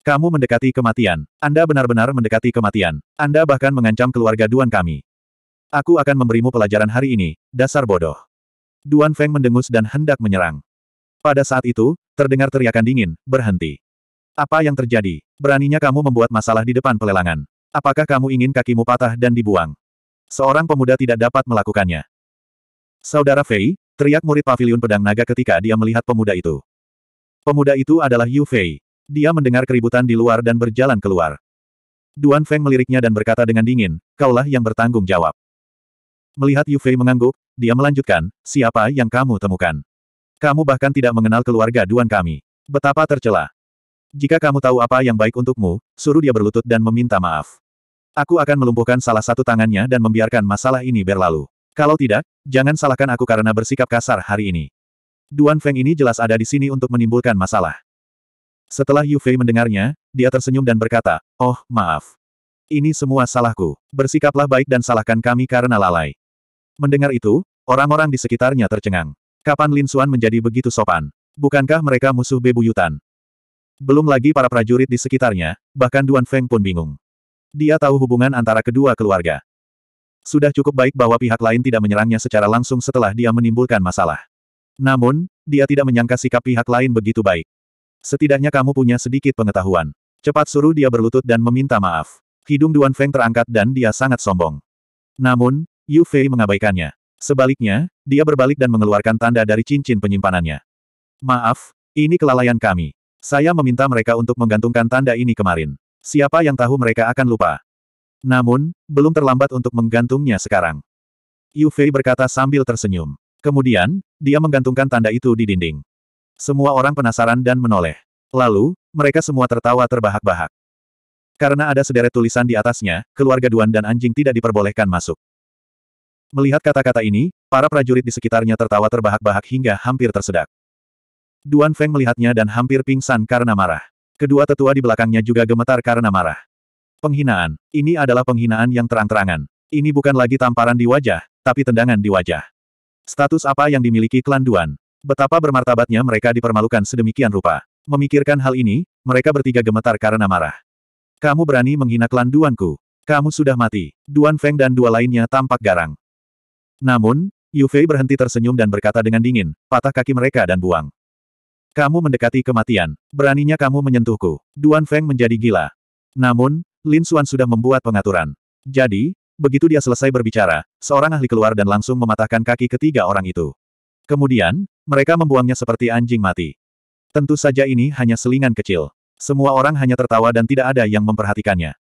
Kamu mendekati kematian. Anda benar-benar mendekati kematian. Anda bahkan mengancam keluarga Duan kami. Aku akan memberimu pelajaran hari ini, dasar bodoh. Duan Feng mendengus dan hendak menyerang. Pada saat itu, terdengar teriakan dingin, berhenti. Apa yang terjadi? Beraninya kamu membuat masalah di depan pelelangan. Apakah kamu ingin kakimu patah dan dibuang? Seorang pemuda tidak dapat melakukannya. Saudara Fei, teriak murid Pavilion pedang naga ketika dia melihat pemuda itu. Pemuda itu adalah Yu Fei, dia mendengar keributan di luar dan berjalan keluar. Duan Feng meliriknya dan berkata dengan dingin, kaulah yang bertanggung jawab. Melihat Yu Fei mengangguk, dia melanjutkan, siapa yang kamu temukan? Kamu bahkan tidak mengenal keluarga Duan kami. Betapa tercela. Jika kamu tahu apa yang baik untukmu, suruh dia berlutut dan meminta maaf. Aku akan melumpuhkan salah satu tangannya dan membiarkan masalah ini berlalu. Kalau tidak, jangan salahkan aku karena bersikap kasar hari ini. Duan Feng ini jelas ada di sini untuk menimbulkan masalah. Setelah Yu Fei mendengarnya, dia tersenyum dan berkata, Oh, maaf. Ini semua salahku. Bersikaplah baik dan salahkan kami karena lalai. Mendengar itu, orang-orang di sekitarnya tercengang. Kapan Lin Suan menjadi begitu sopan? Bukankah mereka musuh bebuyutan? Belum lagi para prajurit di sekitarnya, bahkan Duan Feng pun bingung. Dia tahu hubungan antara kedua keluarga. Sudah cukup baik bahwa pihak lain tidak menyerangnya secara langsung setelah dia menimbulkan masalah. Namun, dia tidak menyangka sikap pihak lain begitu baik. Setidaknya kamu punya sedikit pengetahuan. Cepat suruh dia berlutut dan meminta maaf. Hidung Duan Feng terangkat dan dia sangat sombong. Namun, Yu Fei mengabaikannya. Sebaliknya, dia berbalik dan mengeluarkan tanda dari cincin penyimpanannya. Maaf, ini kelalaian kami. Saya meminta mereka untuk menggantungkan tanda ini kemarin. Siapa yang tahu mereka akan lupa. Namun, belum terlambat untuk menggantungnya sekarang. Yu Fei berkata sambil tersenyum. Kemudian, dia menggantungkan tanda itu di dinding. Semua orang penasaran dan menoleh. Lalu, mereka semua tertawa terbahak-bahak. Karena ada sederet tulisan di atasnya, keluarga Duan dan anjing tidak diperbolehkan masuk. Melihat kata-kata ini, para prajurit di sekitarnya tertawa terbahak-bahak hingga hampir tersedak. Duan Feng melihatnya dan hampir pingsan karena marah. Kedua tetua di belakangnya juga gemetar karena marah. Penghinaan. Ini adalah penghinaan yang terang-terangan. Ini bukan lagi tamparan di wajah, tapi tendangan di wajah. Status apa yang dimiliki klan Duan? Betapa bermartabatnya mereka dipermalukan sedemikian rupa. Memikirkan hal ini, mereka bertiga gemetar karena marah. Kamu berani menghina klan Duanku. Kamu sudah mati. Duan Feng dan dua lainnya tampak garang. Namun, Yu Fei berhenti tersenyum dan berkata dengan dingin, patah kaki mereka dan buang. Kamu mendekati kematian. Beraninya kamu menyentuhku. Duan Feng menjadi gila. Namun, Lin Xuan sudah membuat pengaturan. Jadi, begitu dia selesai berbicara, seorang ahli keluar dan langsung mematahkan kaki ketiga orang itu. Kemudian, mereka membuangnya seperti anjing mati. Tentu saja ini hanya selingan kecil. Semua orang hanya tertawa dan tidak ada yang memperhatikannya.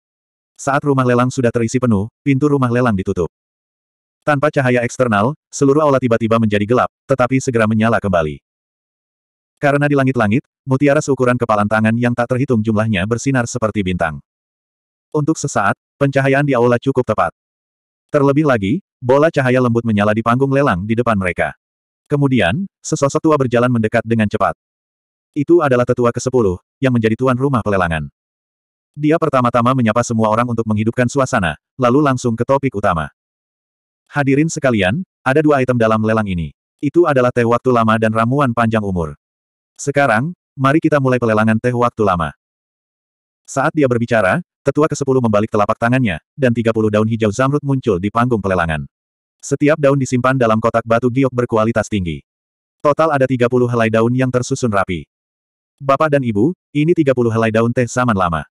Saat rumah lelang sudah terisi penuh, pintu rumah lelang ditutup. Tanpa cahaya eksternal, seluruh aula tiba-tiba menjadi gelap, tetapi segera menyala kembali. Karena di langit-langit, mutiara seukuran kepalan tangan yang tak terhitung jumlahnya bersinar seperti bintang. Untuk sesaat, pencahayaan di aula cukup tepat. Terlebih lagi, bola cahaya lembut menyala di panggung lelang di depan mereka. Kemudian, sesosok tua berjalan mendekat dengan cepat. Itu adalah tetua ke-10, yang menjadi tuan rumah pelelangan. Dia pertama-tama menyapa semua orang untuk menghidupkan suasana, lalu langsung ke topik utama. Hadirin sekalian, ada dua item dalam lelang ini. Itu adalah teh waktu lama dan ramuan panjang umur. Sekarang, mari kita mulai pelelangan teh waktu lama. Saat dia berbicara, tetua ke-10 membalik telapak tangannya, dan 30 daun hijau zamrud muncul di panggung pelelangan. Setiap daun disimpan dalam kotak batu giok berkualitas tinggi. Total ada 30 helai daun yang tersusun rapi. Bapak dan Ibu, ini 30 helai daun teh zaman lama.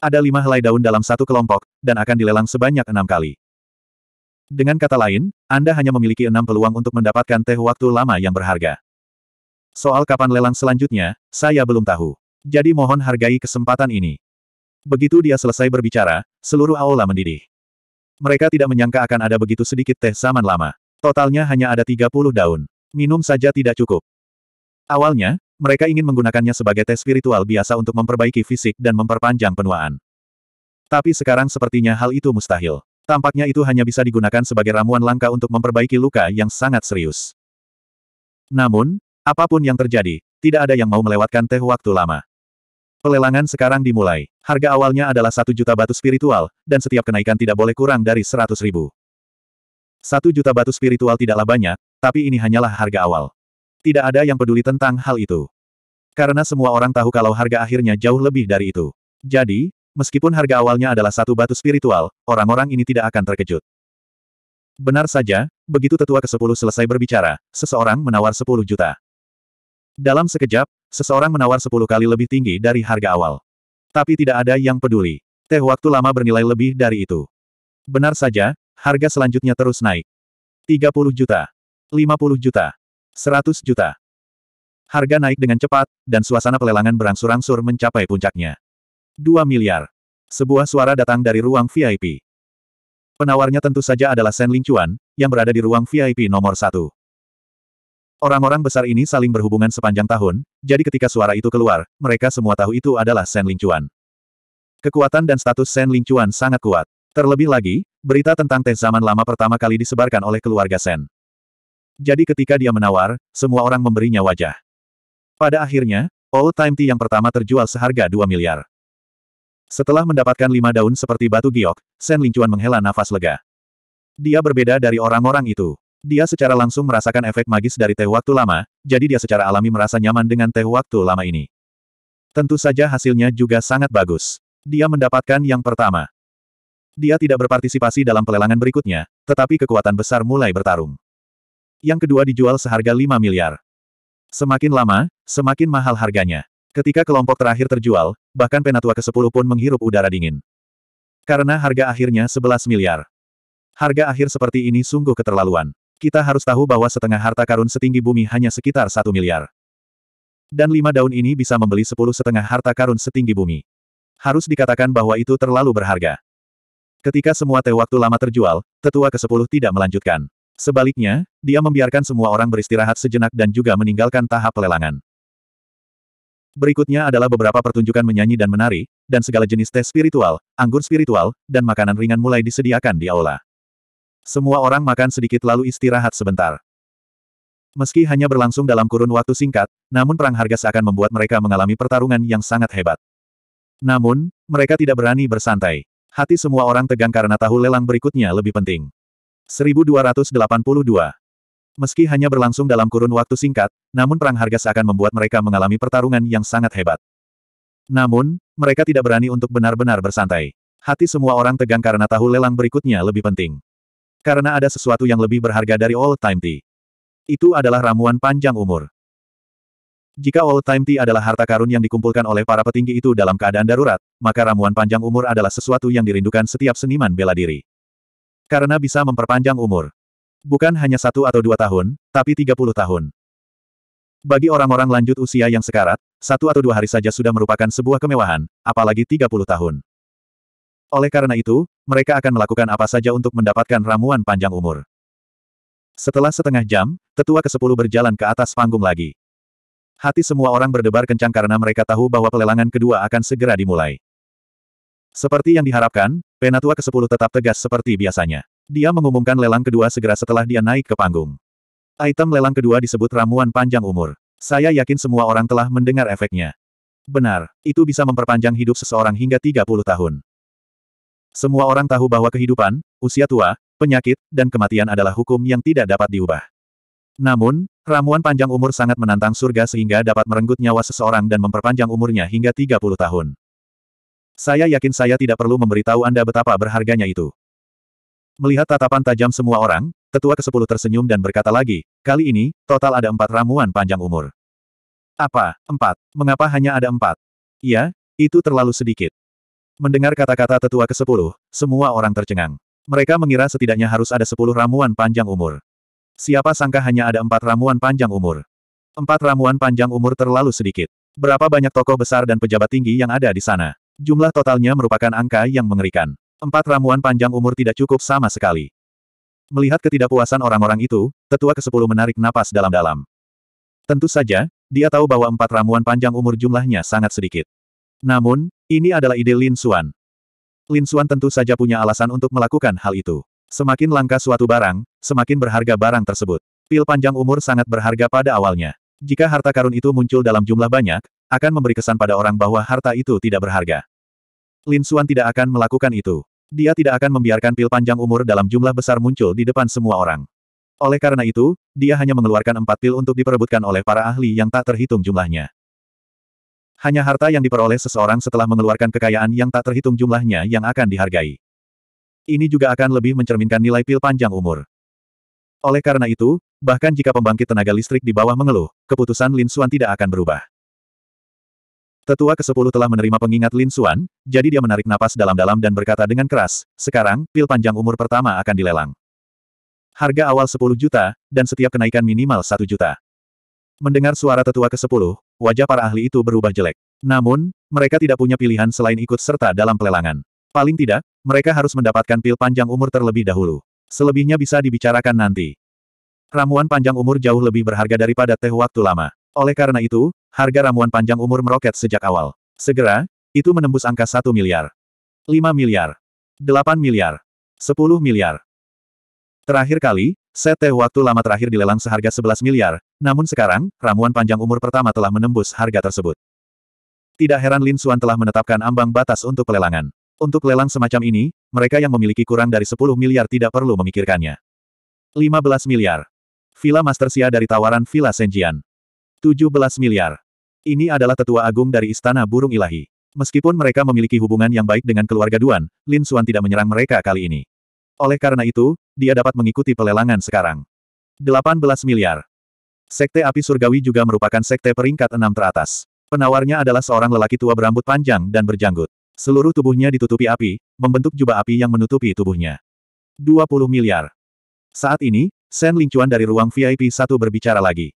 Ada lima helai daun dalam satu kelompok, dan akan dilelang sebanyak enam kali. Dengan kata lain, Anda hanya memiliki enam peluang untuk mendapatkan teh waktu lama yang berharga. Soal kapan lelang selanjutnya, saya belum tahu. Jadi mohon hargai kesempatan ini. Begitu dia selesai berbicara, seluruh aula mendidih. Mereka tidak menyangka akan ada begitu sedikit teh zaman lama. Totalnya hanya ada 30 daun. Minum saja tidak cukup. Awalnya, mereka ingin menggunakannya sebagai teh spiritual biasa untuk memperbaiki fisik dan memperpanjang penuaan. Tapi sekarang sepertinya hal itu mustahil. Tampaknya itu hanya bisa digunakan sebagai ramuan langka untuk memperbaiki luka yang sangat serius. Namun, apapun yang terjadi, tidak ada yang mau melewatkan teh waktu lama. Pelelangan sekarang dimulai. Harga awalnya adalah satu juta batu spiritual, dan setiap kenaikan tidak boleh kurang dari seratus ribu. Satu juta batu spiritual tidaklah banyak, tapi ini hanyalah harga awal. Tidak ada yang peduli tentang hal itu. Karena semua orang tahu kalau harga akhirnya jauh lebih dari itu. Jadi, meskipun harga awalnya adalah satu batu spiritual, orang-orang ini tidak akan terkejut. Benar saja, begitu tetua ke-10 selesai berbicara, seseorang menawar 10 juta. Dalam sekejap, Seseorang menawar sepuluh kali lebih tinggi dari harga awal. Tapi tidak ada yang peduli. Teh waktu lama bernilai lebih dari itu. Benar saja, harga selanjutnya terus naik. 30 juta. 50 juta. 100 juta. Harga naik dengan cepat, dan suasana pelelangan berangsur-angsur mencapai puncaknya. 2 miliar. Sebuah suara datang dari ruang VIP. Penawarnya tentu saja adalah Shen Lingchuan yang berada di ruang VIP nomor satu. Orang-orang besar ini saling berhubungan sepanjang tahun, jadi ketika suara itu keluar, mereka semua tahu itu adalah Shen Lingchuan. Kekuatan dan status Shen Lingchuan sangat kuat. Terlebih lagi, berita tentang teh zaman lama pertama kali disebarkan oleh keluarga Shen. Jadi ketika dia menawar, semua orang memberinya wajah. Pada akhirnya, Old Time Tea yang pertama terjual seharga 2 miliar. Setelah mendapatkan lima daun seperti batu giok, Shen Lingchuan menghela nafas lega. Dia berbeda dari orang-orang itu. Dia secara langsung merasakan efek magis dari teh waktu lama, jadi dia secara alami merasa nyaman dengan teh waktu lama ini. Tentu saja hasilnya juga sangat bagus. Dia mendapatkan yang pertama. Dia tidak berpartisipasi dalam pelelangan berikutnya, tetapi kekuatan besar mulai bertarung. Yang kedua dijual seharga 5 miliar. Semakin lama, semakin mahal harganya. Ketika kelompok terakhir terjual, bahkan penatua ke-10 pun menghirup udara dingin. Karena harga akhirnya 11 miliar. Harga akhir seperti ini sungguh keterlaluan. Kita harus tahu bahwa setengah harta karun setinggi bumi hanya sekitar satu miliar. Dan lima daun ini bisa membeli sepuluh setengah harta karun setinggi bumi. Harus dikatakan bahwa itu terlalu berharga. Ketika semua teh waktu lama terjual, tetua ke-10 tidak melanjutkan. Sebaliknya, dia membiarkan semua orang beristirahat sejenak dan juga meninggalkan tahap pelelangan. Berikutnya adalah beberapa pertunjukan menyanyi dan menari, dan segala jenis teh spiritual, anggur spiritual, dan makanan ringan mulai disediakan di aula. Semua orang makan sedikit lalu istirahat sebentar. Meski hanya berlangsung dalam kurun waktu singkat, namun perang harga seakan membuat mereka mengalami pertarungan yang sangat hebat. Namun, mereka tidak berani bersantai. Hati semua orang tegang karena tahu lelang berikutnya lebih penting. 1282 Meski hanya berlangsung dalam kurun waktu singkat, namun perang harga seakan membuat mereka mengalami pertarungan yang sangat hebat. Namun, mereka tidak berani untuk benar-benar bersantai. Hati semua orang tegang karena tahu lelang berikutnya lebih penting. Karena ada sesuatu yang lebih berharga dari old Time Tea. Itu adalah ramuan panjang umur. Jika old Time Tea adalah harta karun yang dikumpulkan oleh para petinggi itu dalam keadaan darurat, maka ramuan panjang umur adalah sesuatu yang dirindukan setiap seniman bela diri. Karena bisa memperpanjang umur. Bukan hanya satu atau dua tahun, tapi tiga puluh tahun. Bagi orang-orang lanjut usia yang sekarat, satu atau dua hari saja sudah merupakan sebuah kemewahan, apalagi tiga puluh tahun. Oleh karena itu, mereka akan melakukan apa saja untuk mendapatkan ramuan panjang umur. Setelah setengah jam, tetua ke-10 berjalan ke atas panggung lagi. Hati semua orang berdebar kencang karena mereka tahu bahwa pelelangan kedua akan segera dimulai. Seperti yang diharapkan, penatua ke-10 tetap tegas seperti biasanya. Dia mengumumkan lelang kedua segera setelah dia naik ke panggung. Item lelang kedua disebut ramuan panjang umur. Saya yakin semua orang telah mendengar efeknya. Benar, itu bisa memperpanjang hidup seseorang hingga 30 tahun. Semua orang tahu bahwa kehidupan, usia tua, penyakit, dan kematian adalah hukum yang tidak dapat diubah. Namun, ramuan panjang umur sangat menantang surga sehingga dapat merenggut nyawa seseorang dan memperpanjang umurnya hingga 30 tahun. Saya yakin saya tidak perlu memberitahu Anda betapa berharganya itu. Melihat tatapan tajam semua orang, tetua ke-10 tersenyum dan berkata lagi, kali ini, total ada empat ramuan panjang umur. Apa? Empat. Mengapa hanya ada empat? Iya, itu terlalu sedikit. Mendengar kata-kata tetua ke-10, semua orang tercengang. Mereka mengira setidaknya harus ada 10 ramuan panjang umur. Siapa sangka hanya ada empat ramuan panjang umur. Empat ramuan panjang umur terlalu sedikit. Berapa banyak tokoh besar dan pejabat tinggi yang ada di sana? Jumlah totalnya merupakan angka yang mengerikan. Empat ramuan panjang umur tidak cukup sama sekali. Melihat ketidakpuasan orang-orang itu, tetua ke-10 menarik napas dalam-dalam. Tentu saja, dia tahu bahwa empat ramuan panjang umur jumlahnya sangat sedikit. Namun, ini adalah ide Lin Xuan. Lin Xuan tentu saja punya alasan untuk melakukan hal itu. Semakin langka suatu barang, semakin berharga barang tersebut. Pil panjang umur sangat berharga pada awalnya. Jika harta karun itu muncul dalam jumlah banyak, akan memberi kesan pada orang bahwa harta itu tidak berharga. Lin Xuan tidak akan melakukan itu. Dia tidak akan membiarkan pil panjang umur dalam jumlah besar muncul di depan semua orang. Oleh karena itu, dia hanya mengeluarkan empat pil untuk diperebutkan oleh para ahli yang tak terhitung jumlahnya. Hanya harta yang diperoleh seseorang setelah mengeluarkan kekayaan yang tak terhitung jumlahnya yang akan dihargai. Ini juga akan lebih mencerminkan nilai pil panjang umur. Oleh karena itu, bahkan jika pembangkit tenaga listrik di bawah mengeluh, keputusan Lin Xuan tidak akan berubah. Tetua ke-10 telah menerima pengingat Lin Xuan, jadi dia menarik napas dalam-dalam dan berkata dengan keras, sekarang, pil panjang umur pertama akan dilelang. Harga awal 10 juta, dan setiap kenaikan minimal 1 juta. Mendengar suara tetua ke-10, wajah para ahli itu berubah jelek. Namun, mereka tidak punya pilihan selain ikut serta dalam pelelangan. Paling tidak, mereka harus mendapatkan pil panjang umur terlebih dahulu. Selebihnya bisa dibicarakan nanti. Ramuan panjang umur jauh lebih berharga daripada teh waktu lama. Oleh karena itu, harga ramuan panjang umur meroket sejak awal. Segera, itu menembus angka 1 miliar. 5 miliar. 8 miliar. 10 miliar. Terakhir kali, Set teh waktu lama terakhir dilelang seharga 11 miliar, namun sekarang, ramuan panjang umur pertama telah menembus harga tersebut. Tidak heran Lin Xuan telah menetapkan ambang batas untuk pelelangan. Untuk lelang semacam ini, mereka yang memiliki kurang dari 10 miliar tidak perlu memikirkannya. 15 miliar. Villa Master Xia dari tawaran Villa Senjian. 17 miliar. Ini adalah tetua agung dari Istana Burung Ilahi. Meskipun mereka memiliki hubungan yang baik dengan keluarga Duan, Lin Xuan tidak menyerang mereka kali ini. Oleh karena itu, dia dapat mengikuti pelelangan sekarang. 18 miliar. Sekte Api Surgawi juga merupakan sekte peringkat enam teratas. Penawarnya adalah seorang lelaki tua berambut panjang dan berjanggut. Seluruh tubuhnya ditutupi api, membentuk jubah api yang menutupi tubuhnya. 20 miliar. Saat ini, Sen Lingcuan dari ruang VIP satu berbicara lagi.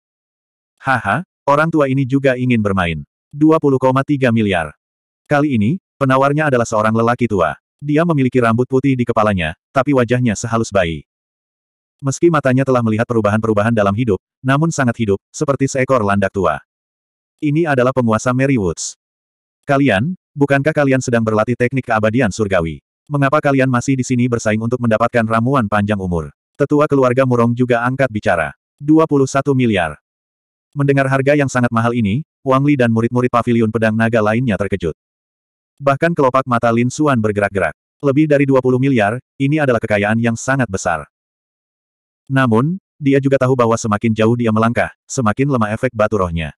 Haha, orang tua ini juga ingin bermain. 20,3 miliar. Kali ini, penawarnya adalah seorang lelaki tua. Dia memiliki rambut putih di kepalanya, tapi wajahnya sehalus bayi. Meski matanya telah melihat perubahan-perubahan dalam hidup, namun sangat hidup, seperti seekor landak tua. Ini adalah penguasa Mary Woods. Kalian, bukankah kalian sedang berlatih teknik keabadian surgawi? Mengapa kalian masih di sini bersaing untuk mendapatkan ramuan panjang umur? Tetua keluarga Murong juga angkat bicara. 21 miliar. Mendengar harga yang sangat mahal ini, Wang Li dan murid-murid pavilion pedang naga lainnya terkejut. Bahkan kelopak mata Lin Suan bergerak-gerak. Lebih dari 20 miliar, ini adalah kekayaan yang sangat besar. Namun, dia juga tahu bahwa semakin jauh dia melangkah, semakin lemah efek batu rohnya.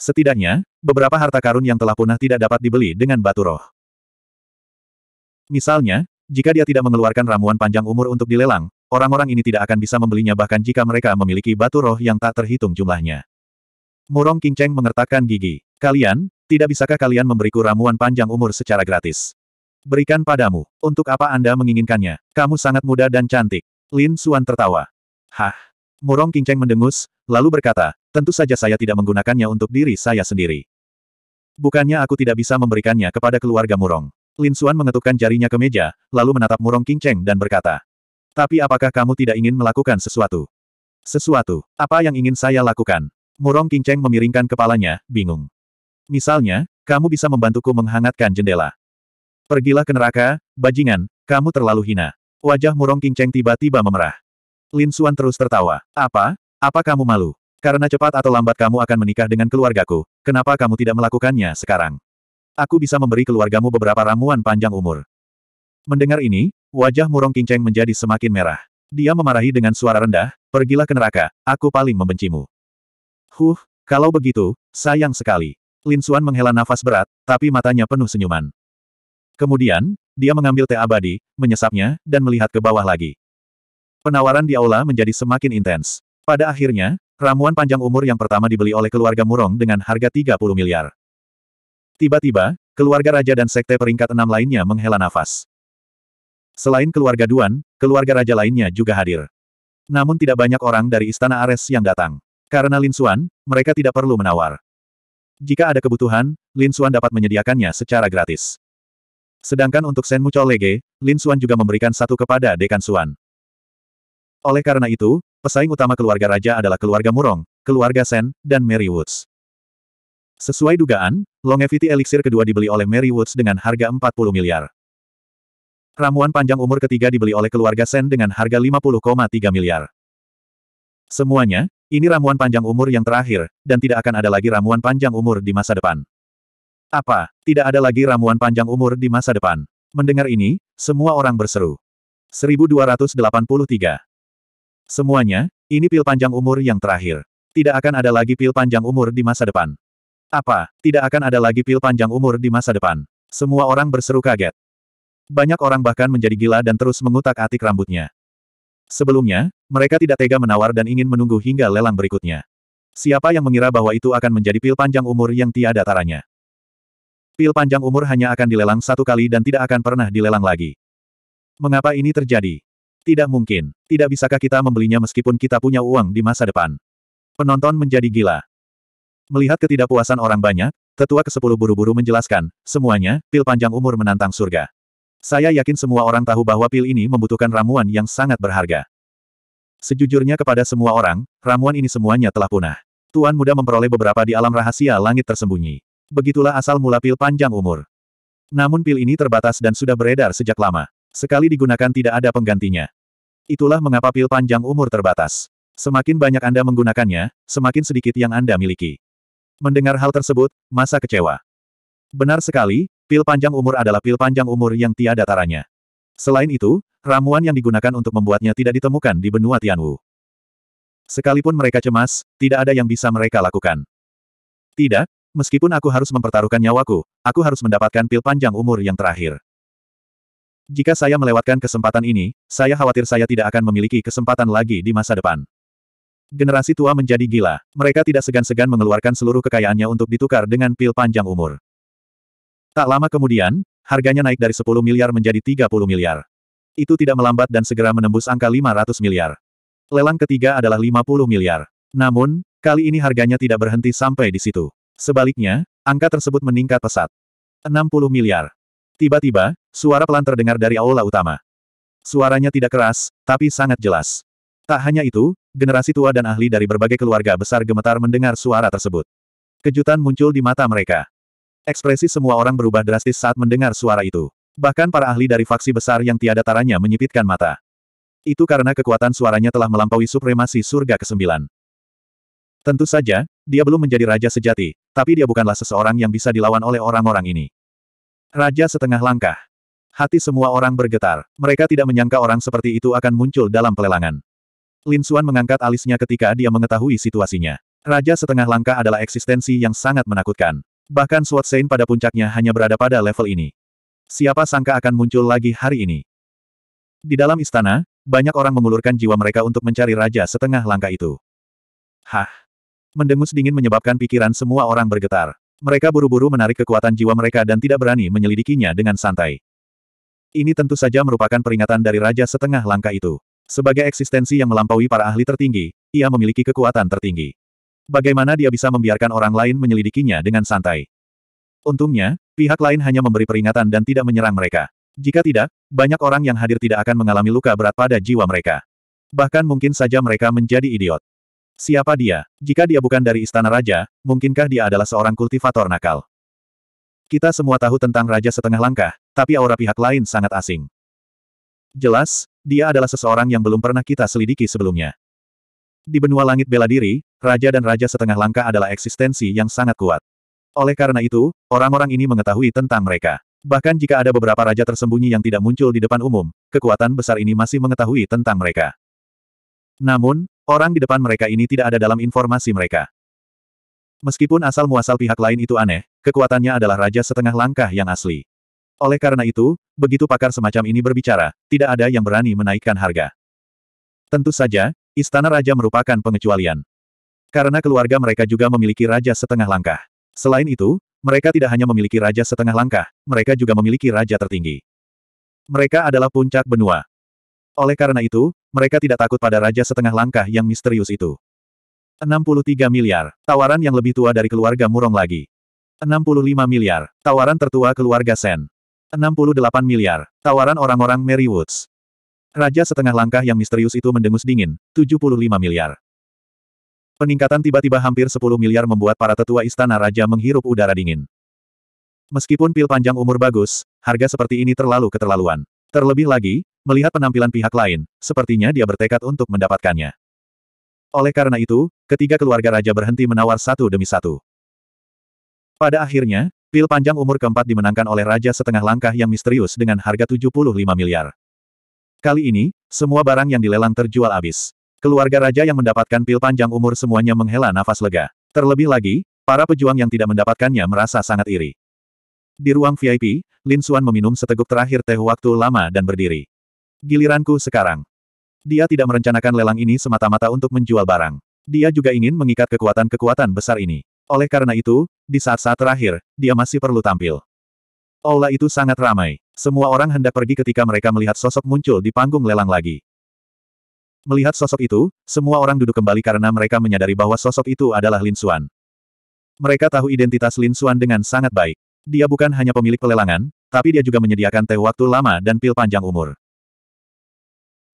Setidaknya, beberapa harta karun yang telah punah tidak dapat dibeli dengan batu roh. Misalnya, jika dia tidak mengeluarkan ramuan panjang umur untuk dilelang, orang-orang ini tidak akan bisa membelinya bahkan jika mereka memiliki batu roh yang tak terhitung jumlahnya. Murong King Cheng mengertakkan gigi. Kalian, tidak bisakah kalian memberiku ramuan panjang umur secara gratis? Berikan padamu. Untuk apa Anda menginginkannya? Kamu sangat muda dan cantik. Lin Suan tertawa. Hah? Murong Kinceng mendengus, lalu berkata, tentu saja saya tidak menggunakannya untuk diri saya sendiri. Bukannya aku tidak bisa memberikannya kepada keluarga Murong. Lin Suan mengetukkan jarinya ke meja, lalu menatap Murong Kinceng dan berkata, tapi apakah kamu tidak ingin melakukan sesuatu? Sesuatu. Apa yang ingin saya lakukan? Murong Kinceng memiringkan kepalanya, bingung. Misalnya, kamu bisa membantuku menghangatkan jendela. Pergilah ke neraka, bajingan, kamu terlalu hina. Wajah Murong Qingcheng tiba-tiba memerah. Lin Xuan terus tertawa. Apa? Apa kamu malu? Karena cepat atau lambat kamu akan menikah dengan keluargaku, kenapa kamu tidak melakukannya sekarang? Aku bisa memberi keluargamu beberapa ramuan panjang umur. Mendengar ini, wajah Murong Kinceng menjadi semakin merah. Dia memarahi dengan suara rendah, pergilah ke neraka, aku paling membencimu. Huh, kalau begitu, sayang sekali. Lin Xuan menghela nafas berat, tapi matanya penuh senyuman. Kemudian, dia mengambil teh abadi, menyesapnya, dan melihat ke bawah lagi. Penawaran di aula menjadi semakin intens. Pada akhirnya, ramuan panjang umur yang pertama dibeli oleh keluarga Murong dengan harga 30 miliar. Tiba-tiba, keluarga raja dan sekte peringkat enam lainnya menghela nafas. Selain keluarga Duan, keluarga raja lainnya juga hadir. Namun tidak banyak orang dari istana Ares yang datang. Karena Lin Xuan, mereka tidak perlu menawar. Jika ada kebutuhan, Lin Suan dapat menyediakannya secara gratis. Sedangkan untuk Sen Mucho Lege, Lin Suan juga memberikan satu kepada Dekan Suan. Oleh karena itu, pesaing utama keluarga raja adalah keluarga Murong, keluarga Sen, dan Mary Woods. Sesuai dugaan, longevity elixir kedua dibeli oleh Mary Woods dengan harga 40 miliar. Ramuan panjang umur ketiga dibeli oleh keluarga Sen dengan harga 50,3 miliar. Semuanya, ini ramuan panjang umur yang terakhir, dan tidak akan ada lagi ramuan panjang umur di masa depan. Apa? Tidak ada lagi ramuan panjang umur di masa depan. Mendengar ini, semua orang berseru. 1283. Semuanya, ini pil panjang umur yang terakhir. Tidak akan ada lagi pil panjang umur di masa depan. Apa? Tidak akan ada lagi pil panjang umur di masa depan. Semua orang berseru kaget. Banyak orang bahkan menjadi gila dan terus mengutak-atik rambutnya. Sebelumnya, mereka tidak tega menawar dan ingin menunggu hingga lelang berikutnya. Siapa yang mengira bahwa itu akan menjadi pil panjang umur yang tiada taranya? Pil panjang umur hanya akan dilelang satu kali dan tidak akan pernah dilelang lagi. Mengapa ini terjadi? Tidak mungkin. Tidak bisakah kita membelinya meskipun kita punya uang di masa depan? Penonton menjadi gila. Melihat ketidakpuasan orang banyak, tetua ke-10 buru-buru menjelaskan, semuanya, pil panjang umur menantang surga. Saya yakin semua orang tahu bahwa pil ini membutuhkan ramuan yang sangat berharga. Sejujurnya kepada semua orang, ramuan ini semuanya telah punah. Tuan muda memperoleh beberapa di alam rahasia langit tersembunyi. Begitulah asal mula pil panjang umur. Namun pil ini terbatas dan sudah beredar sejak lama. Sekali digunakan tidak ada penggantinya. Itulah mengapa pil panjang umur terbatas. Semakin banyak Anda menggunakannya, semakin sedikit yang Anda miliki. Mendengar hal tersebut, masa kecewa. Benar sekali, pil panjang umur adalah pil panjang umur yang tiada taranya. Selain itu, ramuan yang digunakan untuk membuatnya tidak ditemukan di benua Tianwu. Sekalipun mereka cemas, tidak ada yang bisa mereka lakukan. Tidak, meskipun aku harus mempertaruhkan nyawaku, aku harus mendapatkan pil panjang umur yang terakhir. Jika saya melewatkan kesempatan ini, saya khawatir saya tidak akan memiliki kesempatan lagi di masa depan. Generasi tua menjadi gila. Mereka tidak segan-segan mengeluarkan seluruh kekayaannya untuk ditukar dengan pil panjang umur. Tak lama kemudian, Harganya naik dari 10 miliar menjadi 30 miliar. Itu tidak melambat dan segera menembus angka 500 miliar. Lelang ketiga adalah 50 miliar. Namun, kali ini harganya tidak berhenti sampai di situ. Sebaliknya, angka tersebut meningkat pesat. 60 miliar. Tiba-tiba, suara pelan terdengar dari aula utama. Suaranya tidak keras, tapi sangat jelas. Tak hanya itu, generasi tua dan ahli dari berbagai keluarga besar gemetar mendengar suara tersebut. Kejutan muncul di mata mereka. Ekspresi semua orang berubah drastis saat mendengar suara itu. Bahkan para ahli dari faksi besar yang tiada taranya menyipitkan mata. Itu karena kekuatan suaranya telah melampaui supremasi surga ke-9. Tentu saja, dia belum menjadi raja sejati, tapi dia bukanlah seseorang yang bisa dilawan oleh orang-orang ini. Raja setengah langkah. Hati semua orang bergetar. Mereka tidak menyangka orang seperti itu akan muncul dalam pelelangan. Lin Xuan mengangkat alisnya ketika dia mengetahui situasinya. Raja setengah langkah adalah eksistensi yang sangat menakutkan. Bahkan Sword Saint pada puncaknya hanya berada pada level ini. Siapa sangka akan muncul lagi hari ini. Di dalam istana, banyak orang mengulurkan jiwa mereka untuk mencari raja setengah langkah itu. Hah! Mendengus dingin menyebabkan pikiran semua orang bergetar. Mereka buru-buru menarik kekuatan jiwa mereka dan tidak berani menyelidikinya dengan santai. Ini tentu saja merupakan peringatan dari raja setengah langkah itu. Sebagai eksistensi yang melampaui para ahli tertinggi, ia memiliki kekuatan tertinggi. Bagaimana dia bisa membiarkan orang lain menyelidikinya dengan santai? Untungnya, pihak lain hanya memberi peringatan dan tidak menyerang mereka. Jika tidak, banyak orang yang hadir tidak akan mengalami luka berat pada jiwa mereka. Bahkan mungkin saja mereka menjadi idiot. Siapa dia? Jika dia bukan dari istana raja, mungkinkah dia adalah seorang kultivator nakal? Kita semua tahu tentang raja setengah langkah, tapi aura pihak lain sangat asing. Jelas, dia adalah seseorang yang belum pernah kita selidiki sebelumnya. Di benua langit bela diri, Raja dan Raja Setengah langkah adalah eksistensi yang sangat kuat. Oleh karena itu, orang-orang ini mengetahui tentang mereka. Bahkan jika ada beberapa raja tersembunyi yang tidak muncul di depan umum, kekuatan besar ini masih mengetahui tentang mereka. Namun, orang di depan mereka ini tidak ada dalam informasi mereka. Meskipun asal-muasal pihak lain itu aneh, kekuatannya adalah raja setengah langkah yang asli. Oleh karena itu, begitu pakar semacam ini berbicara, tidak ada yang berani menaikkan harga. Tentu saja, istana raja merupakan pengecualian. Karena keluarga mereka juga memiliki raja setengah langkah. Selain itu, mereka tidak hanya memiliki raja setengah langkah, mereka juga memiliki raja tertinggi. Mereka adalah puncak benua. Oleh karena itu, mereka tidak takut pada raja setengah langkah yang misterius itu. 63 miliar, tawaran yang lebih tua dari keluarga Murong lagi. 65 miliar, tawaran tertua keluarga Sen. 68 miliar, tawaran orang-orang Mary Woods. Raja setengah langkah yang misterius itu mendengus dingin, 75 miliar. Peningkatan tiba-tiba hampir 10 miliar membuat para tetua istana raja menghirup udara dingin. Meskipun pil panjang umur bagus, harga seperti ini terlalu keterlaluan. Terlebih lagi, melihat penampilan pihak lain, sepertinya dia bertekad untuk mendapatkannya. Oleh karena itu, ketiga keluarga raja berhenti menawar satu demi satu. Pada akhirnya, pil panjang umur keempat dimenangkan oleh raja setengah langkah yang misterius dengan harga 75 miliar. Kali ini, semua barang yang dilelang terjual habis. Keluarga raja yang mendapatkan pil panjang umur semuanya menghela nafas lega. Terlebih lagi, para pejuang yang tidak mendapatkannya merasa sangat iri. Di ruang VIP, Lin Xuan meminum seteguk terakhir teh waktu lama dan berdiri. Giliranku sekarang. Dia tidak merencanakan lelang ini semata-mata untuk menjual barang. Dia juga ingin mengikat kekuatan-kekuatan besar ini. Oleh karena itu, di saat-saat terakhir, dia masih perlu tampil. Aula itu sangat ramai. Semua orang hendak pergi ketika mereka melihat sosok muncul di panggung lelang lagi. Melihat sosok itu, semua orang duduk kembali karena mereka menyadari bahwa sosok itu adalah Lin Xuan. Mereka tahu identitas Lin Xuan dengan sangat baik. Dia bukan hanya pemilik pelelangan, tapi dia juga menyediakan teh waktu lama dan pil panjang umur.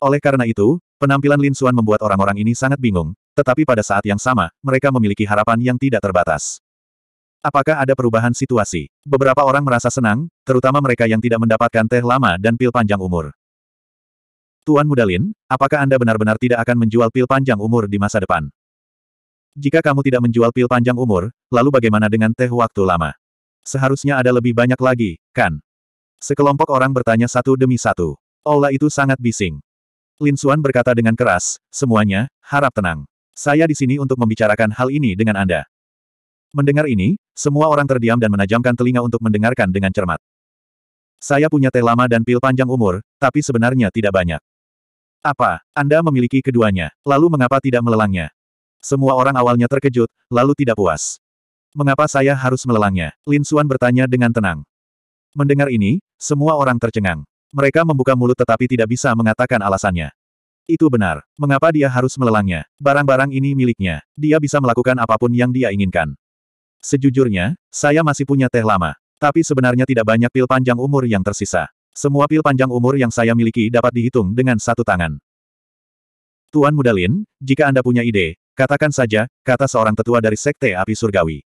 Oleh karena itu, penampilan Lin Xuan membuat orang-orang ini sangat bingung, tetapi pada saat yang sama, mereka memiliki harapan yang tidak terbatas. Apakah ada perubahan situasi? Beberapa orang merasa senang, terutama mereka yang tidak mendapatkan teh lama dan pil panjang umur. Tuan Mudalin, apakah Anda benar-benar tidak akan menjual pil panjang umur di masa depan? Jika kamu tidak menjual pil panjang umur, lalu bagaimana dengan teh waktu lama? Seharusnya ada lebih banyak lagi, kan? Sekelompok orang bertanya satu demi satu. Ola itu sangat bising. Lin Suan berkata dengan keras, semuanya, harap tenang. Saya di sini untuk membicarakan hal ini dengan Anda. Mendengar ini, semua orang terdiam dan menajamkan telinga untuk mendengarkan dengan cermat. Saya punya teh lama dan pil panjang umur, tapi sebenarnya tidak banyak. Apa, Anda memiliki keduanya, lalu mengapa tidak melelangnya? Semua orang awalnya terkejut, lalu tidak puas. Mengapa saya harus melelangnya? Lin Xuan bertanya dengan tenang. Mendengar ini, semua orang tercengang. Mereka membuka mulut tetapi tidak bisa mengatakan alasannya. Itu benar. Mengapa dia harus melelangnya? Barang-barang ini miliknya. Dia bisa melakukan apapun yang dia inginkan. Sejujurnya, saya masih punya teh lama. Tapi sebenarnya tidak banyak pil panjang umur yang tersisa. Semua pil panjang umur yang saya miliki dapat dihitung dengan satu tangan. Tuan Mudalin, jika Anda punya ide, katakan saja, kata seorang tetua dari Sekte Api Surgawi.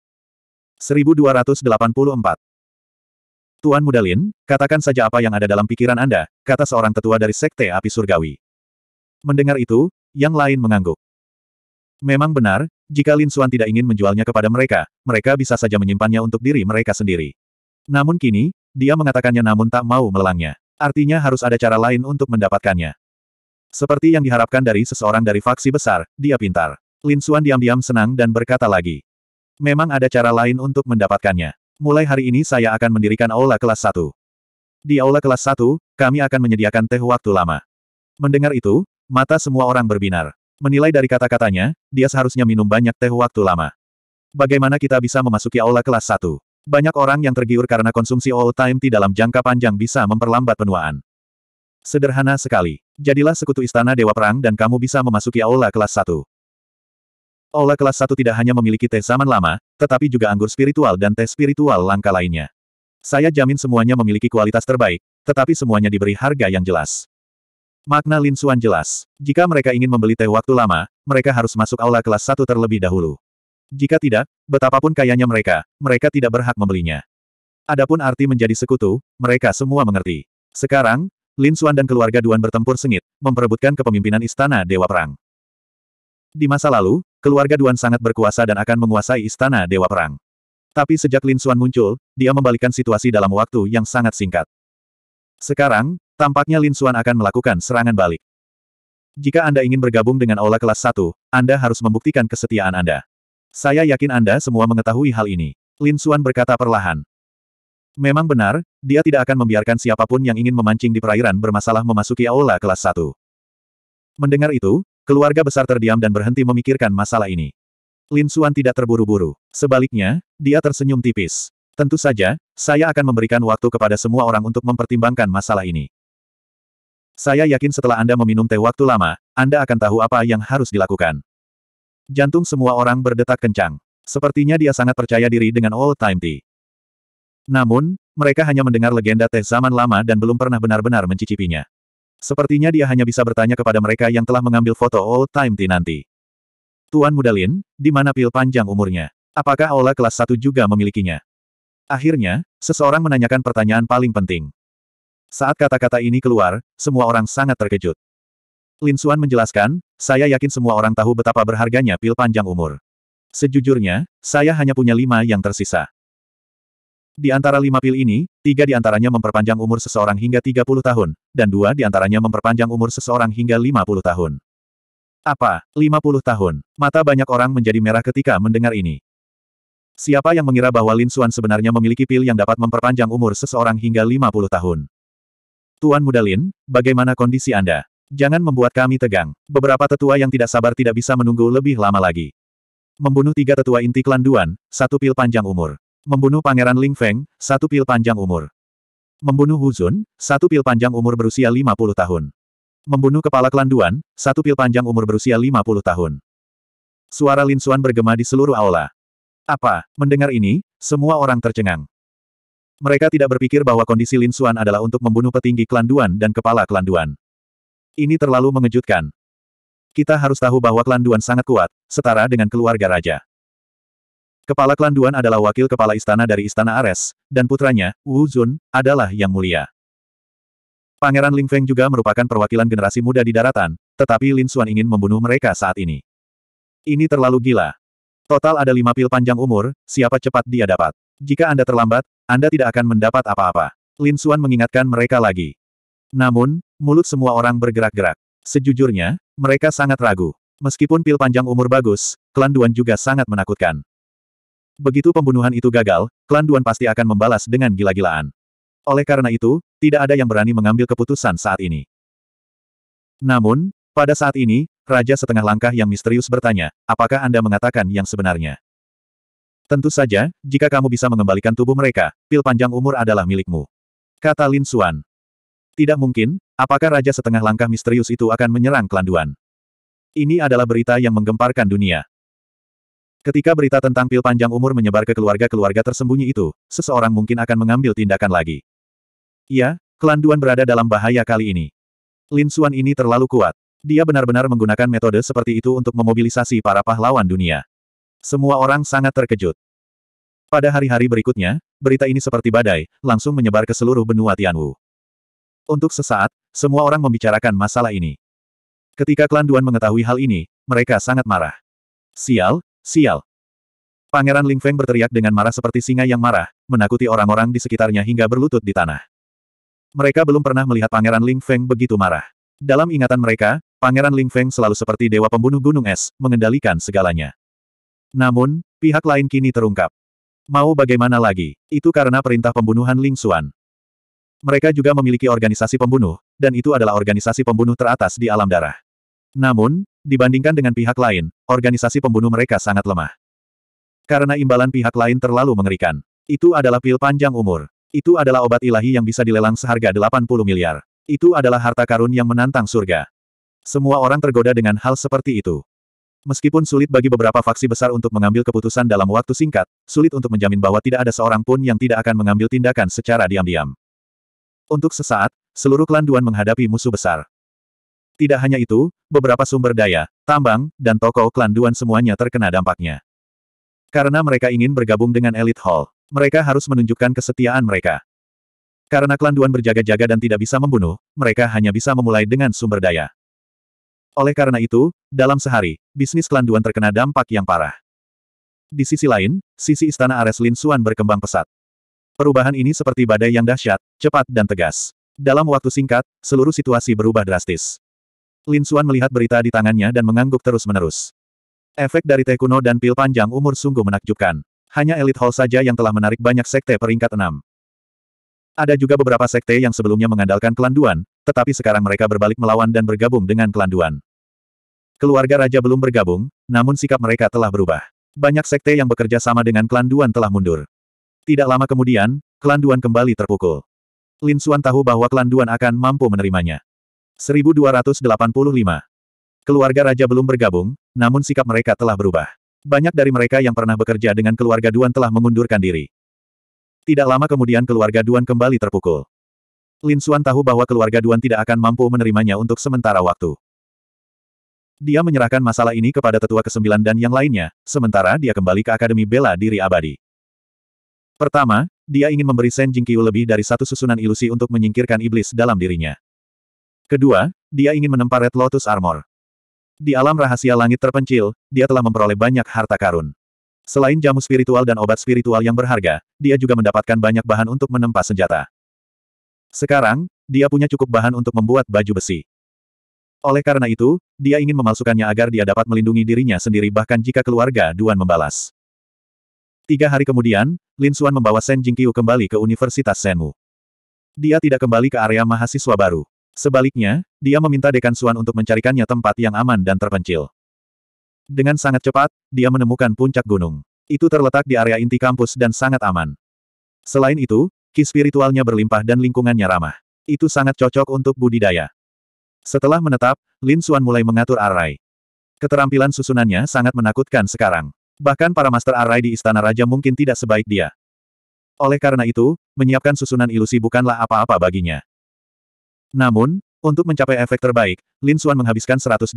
1284 Tuan Mudalin, katakan saja apa yang ada dalam pikiran Anda, kata seorang tetua dari Sekte Api Surgawi. Mendengar itu, yang lain mengangguk. Memang benar, jika Lin Suan tidak ingin menjualnya kepada mereka, mereka bisa saja menyimpannya untuk diri mereka sendiri. Namun kini, dia mengatakannya namun tak mau melelangnya. Artinya harus ada cara lain untuk mendapatkannya. Seperti yang diharapkan dari seseorang dari faksi besar, dia pintar. Lin Xuan diam-diam senang dan berkata lagi. Memang ada cara lain untuk mendapatkannya. Mulai hari ini saya akan mendirikan aula kelas 1. Di aula kelas 1, kami akan menyediakan teh waktu lama. Mendengar itu, mata semua orang berbinar. Menilai dari kata-katanya, dia seharusnya minum banyak teh waktu lama. Bagaimana kita bisa memasuki aula kelas 1? Banyak orang yang tergiur karena konsumsi old time tea dalam jangka panjang bisa memperlambat penuaan. Sederhana sekali. Jadilah sekutu istana Dewa Perang dan kamu bisa memasuki aula kelas 1. Aula kelas 1 tidak hanya memiliki teh zaman lama, tetapi juga anggur spiritual dan teh spiritual langka lainnya. Saya jamin semuanya memiliki kualitas terbaik, tetapi semuanya diberi harga yang jelas. Makna Lin Suan jelas. Jika mereka ingin membeli teh waktu lama, mereka harus masuk aula kelas 1 terlebih dahulu. Jika tidak, betapapun kayanya mereka, mereka tidak berhak membelinya. Adapun arti menjadi sekutu, mereka semua mengerti. Sekarang, Lin Xuan dan keluarga Duan bertempur sengit, memperebutkan kepemimpinan istana Dewa Perang. Di masa lalu, keluarga Duan sangat berkuasa dan akan menguasai istana Dewa Perang. Tapi sejak Lin Xuan muncul, dia membalikkan situasi dalam waktu yang sangat singkat. Sekarang, tampaknya Lin Xuan akan melakukan serangan balik. Jika Anda ingin bergabung dengan Aula Kelas 1, Anda harus membuktikan kesetiaan Anda. Saya yakin Anda semua mengetahui hal ini. Lin Xuan berkata perlahan. Memang benar, dia tidak akan membiarkan siapapun yang ingin memancing di perairan bermasalah memasuki aula kelas 1. Mendengar itu, keluarga besar terdiam dan berhenti memikirkan masalah ini. Lin Xuan tidak terburu-buru. Sebaliknya, dia tersenyum tipis. Tentu saja, saya akan memberikan waktu kepada semua orang untuk mempertimbangkan masalah ini. Saya yakin setelah Anda meminum teh waktu lama, Anda akan tahu apa yang harus dilakukan. Jantung semua orang berdetak kencang. Sepertinya dia sangat percaya diri dengan Old Time Tea. Namun, mereka hanya mendengar legenda teh zaman lama dan belum pernah benar-benar mencicipinya. Sepertinya dia hanya bisa bertanya kepada mereka yang telah mengambil foto Old Time Tea nanti. Tuan Mudalin, di mana pil panjang umurnya? Apakah Aula kelas 1 juga memilikinya? Akhirnya, seseorang menanyakan pertanyaan paling penting. Saat kata-kata ini keluar, semua orang sangat terkejut. Lin Suan menjelaskan, saya yakin semua orang tahu betapa berharganya pil panjang umur. Sejujurnya, saya hanya punya lima yang tersisa. Di antara lima pil ini, tiga di antaranya memperpanjang umur seseorang hingga 30 tahun, dan dua di antaranya memperpanjang umur seseorang hingga 50 tahun. Apa? 50 tahun. Mata banyak orang menjadi merah ketika mendengar ini. Siapa yang mengira bahwa Lin Suan sebenarnya memiliki pil yang dapat memperpanjang umur seseorang hingga 50 tahun? Tuan Muda Lin, bagaimana kondisi Anda? Jangan membuat kami tegang. Beberapa tetua yang tidak sabar tidak bisa menunggu lebih lama lagi. Membunuh tiga tetua inti klan Duan, satu pil panjang umur. Membunuh Pangeran Ling Feng, satu pil panjang umur. Membunuh Huzun, satu pil panjang umur berusia 50 tahun. Membunuh kepala klan Duan, satu pil panjang umur berusia 50 tahun. Suara Lin Suan bergema di seluruh aula. Apa, mendengar ini, semua orang tercengang. Mereka tidak berpikir bahwa kondisi Lin Suan adalah untuk membunuh petinggi klan Duan dan kepala klan Duan. Ini terlalu mengejutkan. Kita harus tahu bahwa klan Duan sangat kuat, setara dengan keluarga raja. Kepala klan Duan adalah wakil kepala istana dari istana Ares, dan putranya, Wu Zun, adalah yang mulia. Pangeran Ling Feng juga merupakan perwakilan generasi muda di daratan, tetapi Lin Xuan ingin membunuh mereka saat ini. Ini terlalu gila. Total ada lima pil panjang umur, siapa cepat dia dapat. Jika Anda terlambat, Anda tidak akan mendapat apa-apa. Lin Xuan mengingatkan mereka lagi. Namun, mulut semua orang bergerak-gerak. Sejujurnya, mereka sangat ragu. Meskipun pil panjang umur bagus, klan Duan juga sangat menakutkan. Begitu pembunuhan itu gagal, klan Duan pasti akan membalas dengan gila-gilaan. Oleh karena itu, tidak ada yang berani mengambil keputusan saat ini. Namun, pada saat ini, Raja setengah langkah yang misterius bertanya, apakah Anda mengatakan yang sebenarnya? Tentu saja, jika kamu bisa mengembalikan tubuh mereka, pil panjang umur adalah milikmu. Kata Lin Xuan. Tidak mungkin, apakah Raja Setengah Langkah Misterius itu akan menyerang Kelanduan? Ini adalah berita yang menggemparkan dunia. Ketika berita tentang pil panjang umur menyebar ke keluarga-keluarga tersembunyi itu, seseorang mungkin akan mengambil tindakan lagi. Iya, kelanduan berada dalam bahaya kali ini. Lin Xuan ini terlalu kuat. Dia benar-benar menggunakan metode seperti itu untuk memobilisasi para pahlawan dunia. Semua orang sangat terkejut. Pada hari-hari berikutnya, berita ini seperti badai, langsung menyebar ke seluruh benua Tianwu. Untuk sesaat, semua orang membicarakan masalah ini. Ketika klan Duan mengetahui hal ini, mereka sangat marah. Sial, sial. Pangeran Ling Feng berteriak dengan marah seperti singa yang marah, menakuti orang-orang di sekitarnya hingga berlutut di tanah. Mereka belum pernah melihat Pangeran Ling Feng begitu marah. Dalam ingatan mereka, Pangeran Ling Feng selalu seperti dewa pembunuh gunung es, mengendalikan segalanya. Namun, pihak lain kini terungkap. Mau bagaimana lagi? Itu karena perintah pembunuhan Ling Xuan. Mereka juga memiliki organisasi pembunuh, dan itu adalah organisasi pembunuh teratas di alam darah. Namun, dibandingkan dengan pihak lain, organisasi pembunuh mereka sangat lemah. Karena imbalan pihak lain terlalu mengerikan. Itu adalah pil panjang umur. Itu adalah obat ilahi yang bisa dilelang seharga 80 miliar. Itu adalah harta karun yang menantang surga. Semua orang tergoda dengan hal seperti itu. Meskipun sulit bagi beberapa faksi besar untuk mengambil keputusan dalam waktu singkat, sulit untuk menjamin bahwa tidak ada seorang pun yang tidak akan mengambil tindakan secara diam-diam. Untuk sesaat, seluruh klan Duan menghadapi musuh besar. Tidak hanya itu, beberapa sumber daya, tambang, dan toko klan Duan semuanya terkena dampaknya. Karena mereka ingin bergabung dengan elit Hall, mereka harus menunjukkan kesetiaan mereka. Karena klan Duan berjaga-jaga dan tidak bisa membunuh, mereka hanya bisa memulai dengan sumber daya. Oleh karena itu, dalam sehari, bisnis klan Duan terkena dampak yang parah. Di sisi lain, sisi istana Ares Lin Suan berkembang pesat. Perubahan ini seperti badai yang dahsyat, cepat dan tegas. Dalam waktu singkat, seluruh situasi berubah drastis. Lin Xuan melihat berita di tangannya dan mengangguk terus-menerus. Efek dari teh dan pil panjang umur sungguh menakjubkan. Hanya elit hall saja yang telah menarik banyak sekte peringkat enam. Ada juga beberapa sekte yang sebelumnya mengandalkan kelanduan, tetapi sekarang mereka berbalik melawan dan bergabung dengan kelanduan. Keluarga raja belum bergabung, namun sikap mereka telah berubah. Banyak sekte yang bekerja sama dengan kelanduan telah mundur. Tidak lama kemudian, Duan kembali terpukul. Lin Xuan tahu bahwa Duan akan mampu menerimanya. 1285. Keluarga raja belum bergabung, namun sikap mereka telah berubah. Banyak dari mereka yang pernah bekerja dengan keluarga Duan telah mengundurkan diri. Tidak lama kemudian keluarga Duan kembali terpukul. Lin Xuan tahu bahwa keluarga Duan tidak akan mampu menerimanya untuk sementara waktu. Dia menyerahkan masalah ini kepada tetua kesembilan dan yang lainnya, sementara dia kembali ke Akademi Bela Diri Abadi. Pertama, dia ingin memberi Shen Jingqiu lebih dari satu susunan ilusi untuk menyingkirkan iblis dalam dirinya. Kedua, dia ingin menempa Red Lotus Armor. Di alam rahasia langit terpencil, dia telah memperoleh banyak harta karun. Selain jamu spiritual dan obat spiritual yang berharga, dia juga mendapatkan banyak bahan untuk menempa senjata. Sekarang, dia punya cukup bahan untuk membuat baju besi. Oleh karena itu, dia ingin memalsukannya agar dia dapat melindungi dirinya sendiri bahkan jika keluarga Duan membalas. Tiga hari kemudian, Lin Xuan membawa Shen Jingqiu kembali ke Universitas Senwu. Dia tidak kembali ke area mahasiswa baru. Sebaliknya, dia meminta Dekan Suan untuk mencarikannya tempat yang aman dan terpencil. Dengan sangat cepat, dia menemukan puncak gunung. Itu terletak di area inti kampus dan sangat aman. Selain itu, ki spiritualnya berlimpah dan lingkungannya ramah. Itu sangat cocok untuk budidaya. Setelah menetap, Lin Suan mulai mengatur arai. Keterampilan susunannya sangat menakutkan sekarang. Bahkan para Master Arai di Istana Raja mungkin tidak sebaik dia. Oleh karena itu, menyiapkan susunan ilusi bukanlah apa-apa baginya. Namun, untuk mencapai efek terbaik, Lin Xuan menghabiskan 120%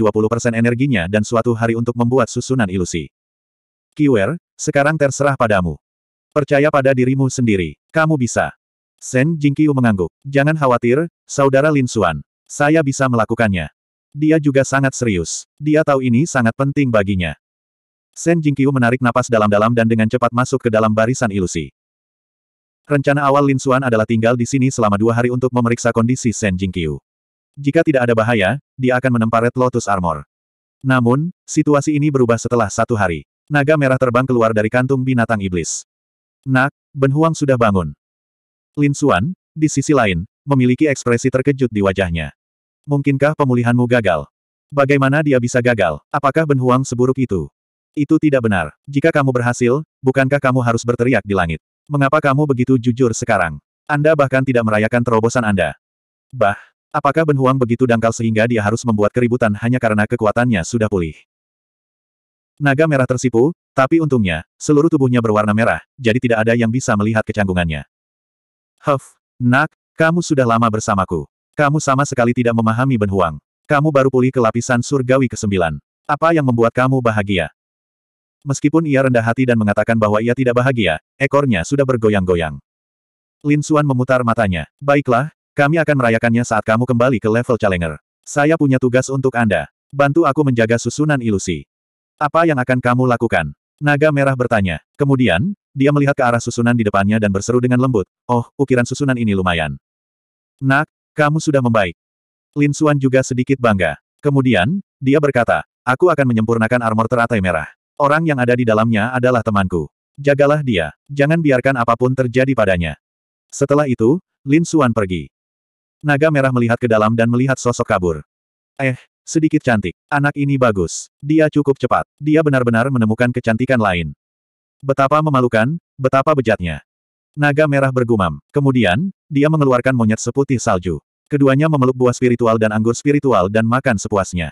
energinya dan suatu hari untuk membuat susunan ilusi. Kiwer, sekarang terserah padamu. Percaya pada dirimu sendiri. Kamu bisa. Shen Jingqiu mengangguk. Jangan khawatir, saudara Lin Xuan. Saya bisa melakukannya. Dia juga sangat serius. Dia tahu ini sangat penting baginya. Sen Jingqiu menarik napas dalam-dalam dan dengan cepat masuk ke dalam barisan ilusi. Rencana awal Lin Xuan adalah tinggal di sini selama dua hari untuk memeriksa kondisi Sen Jingqiu. Jika tidak ada bahaya, dia akan menempa Red Lotus Armor. Namun, situasi ini berubah setelah satu hari. Naga merah terbang keluar dari kantung binatang iblis. Nak, Ben Huang sudah bangun. Lin Xuan, di sisi lain, memiliki ekspresi terkejut di wajahnya. Mungkinkah pemulihanmu gagal? Bagaimana dia bisa gagal? Apakah Ben Huang seburuk itu? Itu tidak benar. Jika kamu berhasil, bukankah kamu harus berteriak di langit? Mengapa kamu begitu jujur sekarang? Anda bahkan tidak merayakan terobosan Anda. Bah, apakah Ben Huang begitu dangkal sehingga dia harus membuat keributan hanya karena kekuatannya sudah pulih? Naga merah tersipu, tapi untungnya, seluruh tubuhnya berwarna merah, jadi tidak ada yang bisa melihat kecanggungannya. Huff, nak, kamu sudah lama bersamaku. Kamu sama sekali tidak memahami Ben Huang. Kamu baru pulih ke lapisan surgawi ke-9. Apa yang membuat kamu bahagia? Meskipun ia rendah hati dan mengatakan bahwa ia tidak bahagia, ekornya sudah bergoyang-goyang. Lin Xuan memutar matanya. Baiklah, kami akan merayakannya saat kamu kembali ke level Challenger. Saya punya tugas untuk Anda. Bantu aku menjaga susunan ilusi. Apa yang akan kamu lakukan? Naga merah bertanya. Kemudian, dia melihat ke arah susunan di depannya dan berseru dengan lembut. Oh, ukiran susunan ini lumayan. Nak, kamu sudah membaik. Lin Xuan juga sedikit bangga. Kemudian, dia berkata, aku akan menyempurnakan armor teratai merah. Orang yang ada di dalamnya adalah temanku. Jagalah dia. Jangan biarkan apapun terjadi padanya. Setelah itu, Lin Suan pergi. Naga merah melihat ke dalam dan melihat sosok kabur. Eh, sedikit cantik. Anak ini bagus. Dia cukup cepat. Dia benar-benar menemukan kecantikan lain. Betapa memalukan, betapa bejatnya. Naga merah bergumam. Kemudian, dia mengeluarkan monyet seputih salju. Keduanya memeluk buah spiritual dan anggur spiritual dan makan sepuasnya.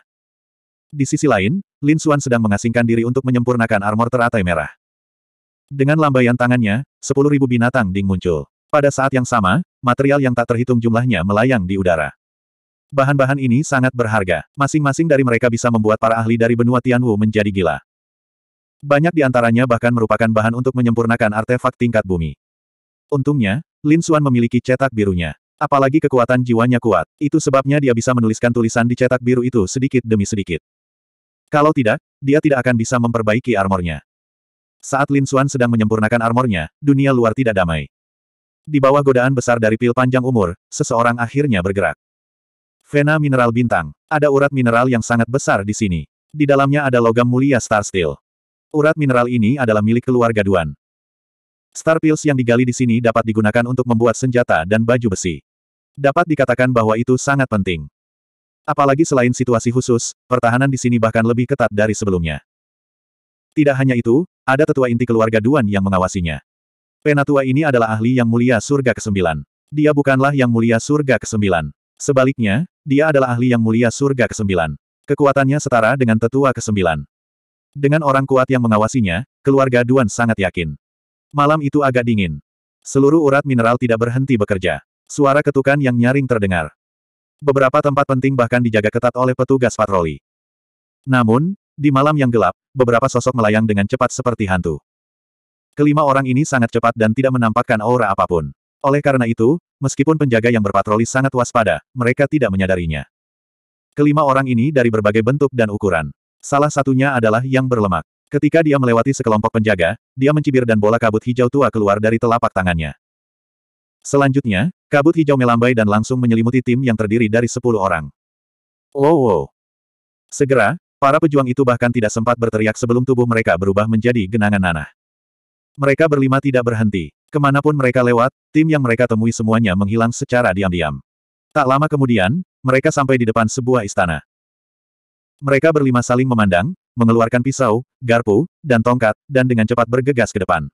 Di sisi lain, Lin Xuan sedang mengasingkan diri untuk menyempurnakan armor teratai merah. Dengan lambaian tangannya, sepuluh ribu binatang ding muncul. Pada saat yang sama, material yang tak terhitung jumlahnya melayang di udara. Bahan-bahan ini sangat berharga. Masing-masing dari mereka bisa membuat para ahli dari benua Tianwu menjadi gila. Banyak di antaranya bahkan merupakan bahan untuk menyempurnakan artefak tingkat bumi. Untungnya, Lin Xuan memiliki cetak birunya. Apalagi kekuatan jiwanya kuat. Itu sebabnya dia bisa menuliskan tulisan di cetak biru itu sedikit demi sedikit. Kalau tidak, dia tidak akan bisa memperbaiki armornya. Saat Lin Xuan sedang menyempurnakan armornya, dunia luar tidak damai. Di bawah godaan besar dari pil panjang umur, seseorang akhirnya bergerak. Vena mineral bintang. Ada urat mineral yang sangat besar di sini. Di dalamnya ada logam mulia Star Steel. Urat mineral ini adalah milik keluarga Duan. Star Pills yang digali di sini dapat digunakan untuk membuat senjata dan baju besi. Dapat dikatakan bahwa itu sangat penting. Apalagi selain situasi khusus, pertahanan di sini bahkan lebih ketat dari sebelumnya. Tidak hanya itu, ada tetua inti keluarga Duan yang mengawasinya. Penatua ini adalah ahli yang mulia surga ke-9. Dia bukanlah yang mulia surga ke-9. Sebaliknya, dia adalah ahli yang mulia surga ke-9. Kekuatannya setara dengan tetua ke-9. Dengan orang kuat yang mengawasinya, keluarga Duan sangat yakin. Malam itu agak dingin. Seluruh urat mineral tidak berhenti bekerja. Suara ketukan yang nyaring terdengar beberapa tempat penting bahkan dijaga ketat oleh petugas patroli. Namun, di malam yang gelap, beberapa sosok melayang dengan cepat seperti hantu. Kelima orang ini sangat cepat dan tidak menampakkan aura apapun. Oleh karena itu, meskipun penjaga yang berpatroli sangat waspada, mereka tidak menyadarinya. Kelima orang ini dari berbagai bentuk dan ukuran. Salah satunya adalah yang berlemak. Ketika dia melewati sekelompok penjaga, dia mencibir dan bola kabut hijau tua keluar dari telapak tangannya. Selanjutnya, Kabut hijau melambai dan langsung menyelimuti tim yang terdiri dari sepuluh orang. Wow, wow. Segera, para pejuang itu bahkan tidak sempat berteriak sebelum tubuh mereka berubah menjadi genangan nanah. Mereka berlima tidak berhenti. Kemanapun mereka lewat, tim yang mereka temui semuanya menghilang secara diam-diam. Tak lama kemudian, mereka sampai di depan sebuah istana. Mereka berlima saling memandang, mengeluarkan pisau, garpu, dan tongkat, dan dengan cepat bergegas ke depan.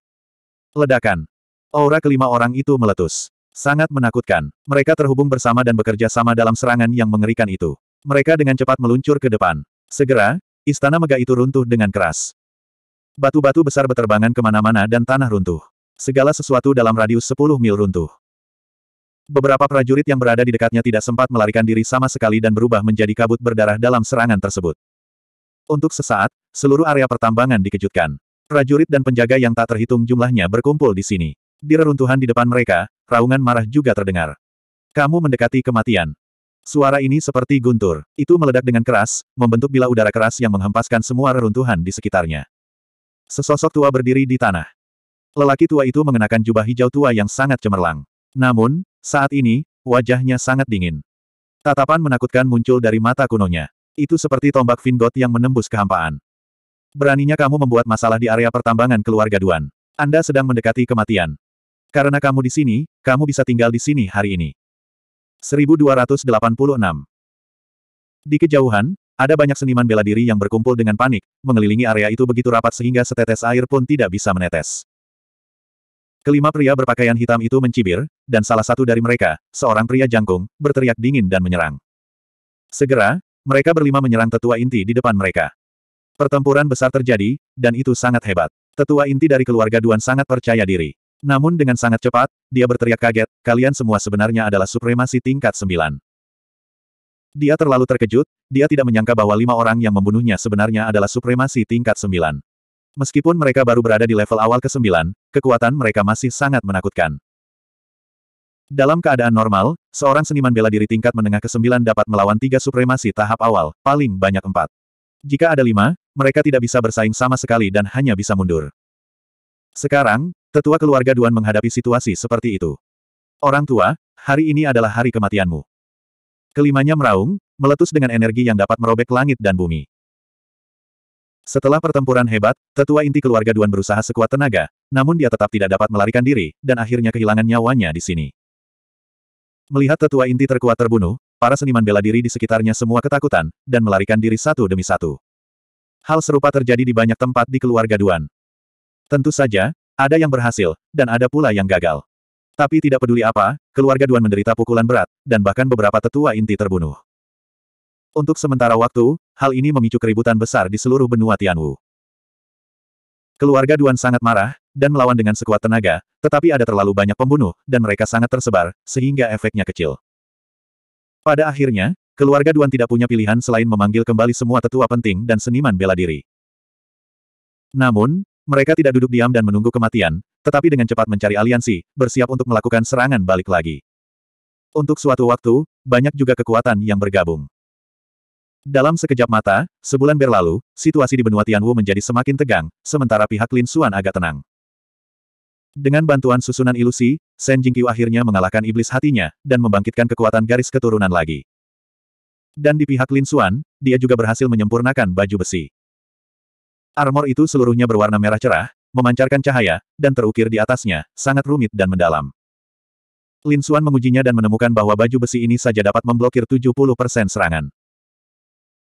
Ledakan. Aura kelima orang itu meletus. Sangat menakutkan. Mereka terhubung bersama dan bekerja sama dalam serangan yang mengerikan itu. Mereka dengan cepat meluncur ke depan. Segera, istana megah itu runtuh dengan keras. Batu-batu besar beterbangan kemana-mana dan tanah runtuh. Segala sesuatu dalam radius 10 mil runtuh. Beberapa prajurit yang berada di dekatnya tidak sempat melarikan diri sama sekali dan berubah menjadi kabut berdarah dalam serangan tersebut. Untuk sesaat, seluruh area pertambangan dikejutkan. Prajurit dan penjaga yang tak terhitung jumlahnya berkumpul di sini. Di reruntuhan di depan mereka, Raungan marah juga terdengar. Kamu mendekati kematian. Suara ini seperti guntur. Itu meledak dengan keras, membentuk bila udara keras yang menghempaskan semua reruntuhan di sekitarnya. Sesosok tua berdiri di tanah. Lelaki tua itu mengenakan jubah hijau tua yang sangat cemerlang. Namun, saat ini, wajahnya sangat dingin. Tatapan menakutkan muncul dari mata kunonya. Itu seperti tombak Vingot yang menembus kehampaan. Beraninya kamu membuat masalah di area pertambangan keluarga Duan. Anda sedang mendekati kematian. Karena kamu di sini, kamu bisa tinggal di sini hari ini. 1286 Di kejauhan, ada banyak seniman bela diri yang berkumpul dengan panik, mengelilingi area itu begitu rapat sehingga setetes air pun tidak bisa menetes. Kelima pria berpakaian hitam itu mencibir, dan salah satu dari mereka, seorang pria jangkung, berteriak dingin dan menyerang. Segera, mereka berlima menyerang tetua inti di depan mereka. Pertempuran besar terjadi, dan itu sangat hebat. Tetua inti dari keluarga Duan sangat percaya diri. Namun dengan sangat cepat, dia berteriak kaget, kalian semua sebenarnya adalah supremasi tingkat sembilan. Dia terlalu terkejut, dia tidak menyangka bahwa lima orang yang membunuhnya sebenarnya adalah supremasi tingkat sembilan. Meskipun mereka baru berada di level awal ke sembilan, kekuatan mereka masih sangat menakutkan. Dalam keadaan normal, seorang seniman bela diri tingkat menengah ke-9 dapat melawan tiga supremasi tahap awal, paling banyak empat. Jika ada lima, mereka tidak bisa bersaing sama sekali dan hanya bisa mundur. Sekarang, Tetua keluarga Duan menghadapi situasi seperti itu. Orang tua, hari ini adalah hari kematianmu. Kelimanya meraung, meletus dengan energi yang dapat merobek langit dan bumi. Setelah pertempuran hebat, tetua inti keluarga Duan berusaha sekuat tenaga, namun dia tetap tidak dapat melarikan diri, dan akhirnya kehilangan nyawanya di sini. Melihat tetua inti terkuat terbunuh, para seniman bela diri di sekitarnya semua ketakutan, dan melarikan diri satu demi satu. Hal serupa terjadi di banyak tempat di keluarga Duan. Tentu saja, ada yang berhasil, dan ada pula yang gagal. Tapi tidak peduli apa, keluarga Duan menderita pukulan berat, dan bahkan beberapa tetua inti terbunuh. Untuk sementara waktu, hal ini memicu keributan besar di seluruh benua Tianwu. Keluarga Duan sangat marah, dan melawan dengan sekuat tenaga, tetapi ada terlalu banyak pembunuh, dan mereka sangat tersebar, sehingga efeknya kecil. Pada akhirnya, keluarga Duan tidak punya pilihan selain memanggil kembali semua tetua penting dan seniman bela diri. Namun, mereka tidak duduk diam dan menunggu kematian, tetapi dengan cepat mencari aliansi, bersiap untuk melakukan serangan balik lagi. Untuk suatu waktu, banyak juga kekuatan yang bergabung. Dalam sekejap mata, sebulan berlalu, situasi di benua Tianwu menjadi semakin tegang, sementara pihak Lin Xuan agak tenang. Dengan bantuan susunan ilusi, Shen Jingqiu akhirnya mengalahkan iblis hatinya, dan membangkitkan kekuatan garis keturunan lagi. Dan di pihak Lin Xuan, dia juga berhasil menyempurnakan baju besi. Armor itu seluruhnya berwarna merah cerah, memancarkan cahaya, dan terukir di atasnya, sangat rumit dan mendalam. Lin Xuan mengujinya dan menemukan bahwa baju besi ini saja dapat memblokir 70% serangan.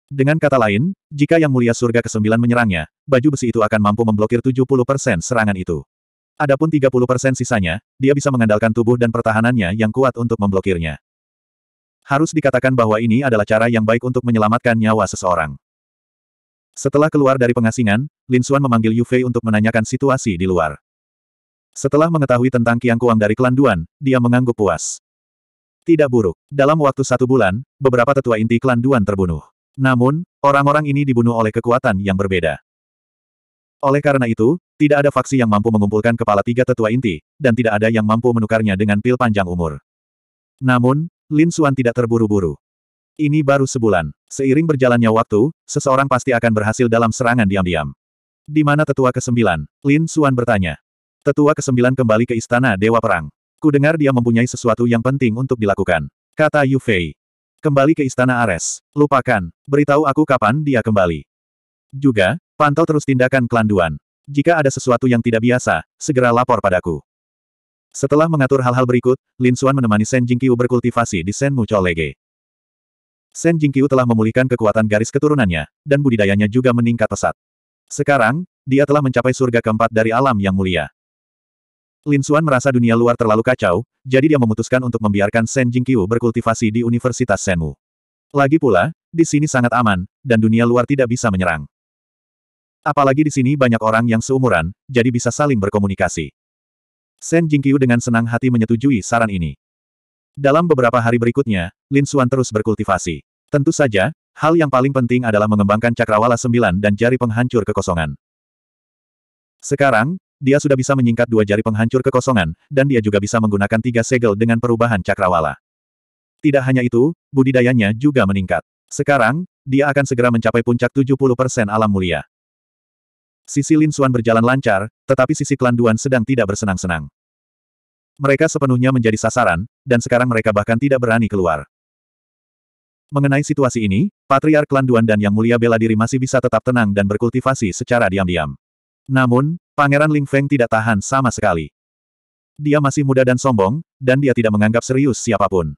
Dengan kata lain, jika Yang Mulia Surga ke-9 menyerangnya, baju besi itu akan mampu memblokir 70% serangan itu. Adapun 30% sisanya, dia bisa mengandalkan tubuh dan pertahanannya yang kuat untuk memblokirnya. Harus dikatakan bahwa ini adalah cara yang baik untuk menyelamatkan nyawa seseorang. Setelah keluar dari pengasingan, Lin Xuan memanggil Yu Fei untuk menanyakan situasi di luar. Setelah mengetahui tentang Kiang Kuang dari klan Duan, dia mengangguk puas. Tidak buruk. Dalam waktu satu bulan, beberapa tetua inti klan Duan terbunuh. Namun, orang-orang ini dibunuh oleh kekuatan yang berbeda. Oleh karena itu, tidak ada faksi yang mampu mengumpulkan kepala tiga tetua inti, dan tidak ada yang mampu menukarnya dengan pil panjang umur. Namun, Lin Xuan tidak terburu-buru. Ini baru sebulan. Seiring berjalannya waktu, seseorang pasti akan berhasil dalam serangan diam-diam. Di mana tetua ke-9? Lin Suan bertanya. Tetua ke-9 kembali ke istana Dewa Perang. Ku dengar dia mempunyai sesuatu yang penting untuk dilakukan. Kata Yu Fei. Kembali ke istana Ares. Lupakan. Beritahu aku kapan dia kembali. Juga, pantau terus tindakan Duan. Jika ada sesuatu yang tidak biasa, segera lapor padaku. Setelah mengatur hal-hal berikut, Lin Xuan menemani Shen Jingqiu berkultivasi di Shen Mucolege. Sen Jingqiu telah memulihkan kekuatan garis keturunannya, dan budidayanya juga meningkat pesat. Sekarang, dia telah mencapai surga keempat dari alam yang mulia. Lin Xuan merasa dunia luar terlalu kacau, jadi dia memutuskan untuk membiarkan Sen Jingqiu berkultivasi di Universitas Senwu. Lagi pula, di sini sangat aman, dan dunia luar tidak bisa menyerang. Apalagi di sini banyak orang yang seumuran, jadi bisa saling berkomunikasi. Sen Jingqiu dengan senang hati menyetujui saran ini. Dalam beberapa hari berikutnya, Lin Xuan terus berkultivasi. Tentu saja, hal yang paling penting adalah mengembangkan cakrawala sembilan dan jari penghancur kekosongan. Sekarang, dia sudah bisa menyingkat dua jari penghancur kekosongan, dan dia juga bisa menggunakan tiga segel dengan perubahan cakrawala. Tidak hanya itu, budidayanya juga meningkat. Sekarang, dia akan segera mencapai puncak 70% alam mulia. Sisi Lin Xuan berjalan lancar, tetapi sisi klan sedang tidak bersenang-senang. Mereka sepenuhnya menjadi sasaran, dan sekarang mereka bahkan tidak berani keluar. Mengenai situasi ini, Patriark Klan Duan dan Yang Mulia Bela Diri masih bisa tetap tenang dan berkultivasi secara diam-diam. Namun, Pangeran Ling Feng tidak tahan sama sekali. Dia masih muda dan sombong, dan dia tidak menganggap serius siapapun.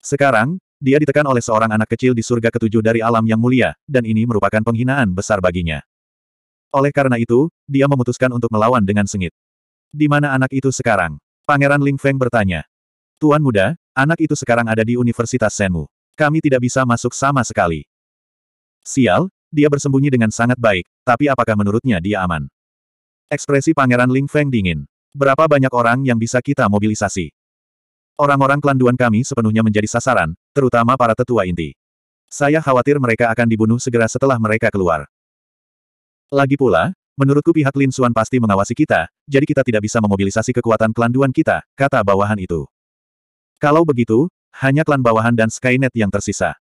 Sekarang, dia ditekan oleh seorang anak kecil di surga ketujuh dari alam yang mulia, dan ini merupakan penghinaan besar baginya. Oleh karena itu, dia memutuskan untuk melawan dengan sengit. Di mana anak itu sekarang? Pangeran Ling Feng bertanya. Tuan muda, anak itu sekarang ada di Universitas Senmu. Kami tidak bisa masuk sama sekali. Sial, dia bersembunyi dengan sangat baik, tapi apakah menurutnya dia aman? Ekspresi Pangeran Ling Feng dingin. Berapa banyak orang yang bisa kita mobilisasi? Orang-orang kelanduan kami sepenuhnya menjadi sasaran, terutama para tetua inti. Saya khawatir mereka akan dibunuh segera setelah mereka keluar. Lagi pula, Menurutku pihak Lin Suan pasti mengawasi kita, jadi kita tidak bisa memobilisasi kekuatan klan Duan kita, kata bawahan itu. Kalau begitu, hanya klan bawahan dan Skynet yang tersisa.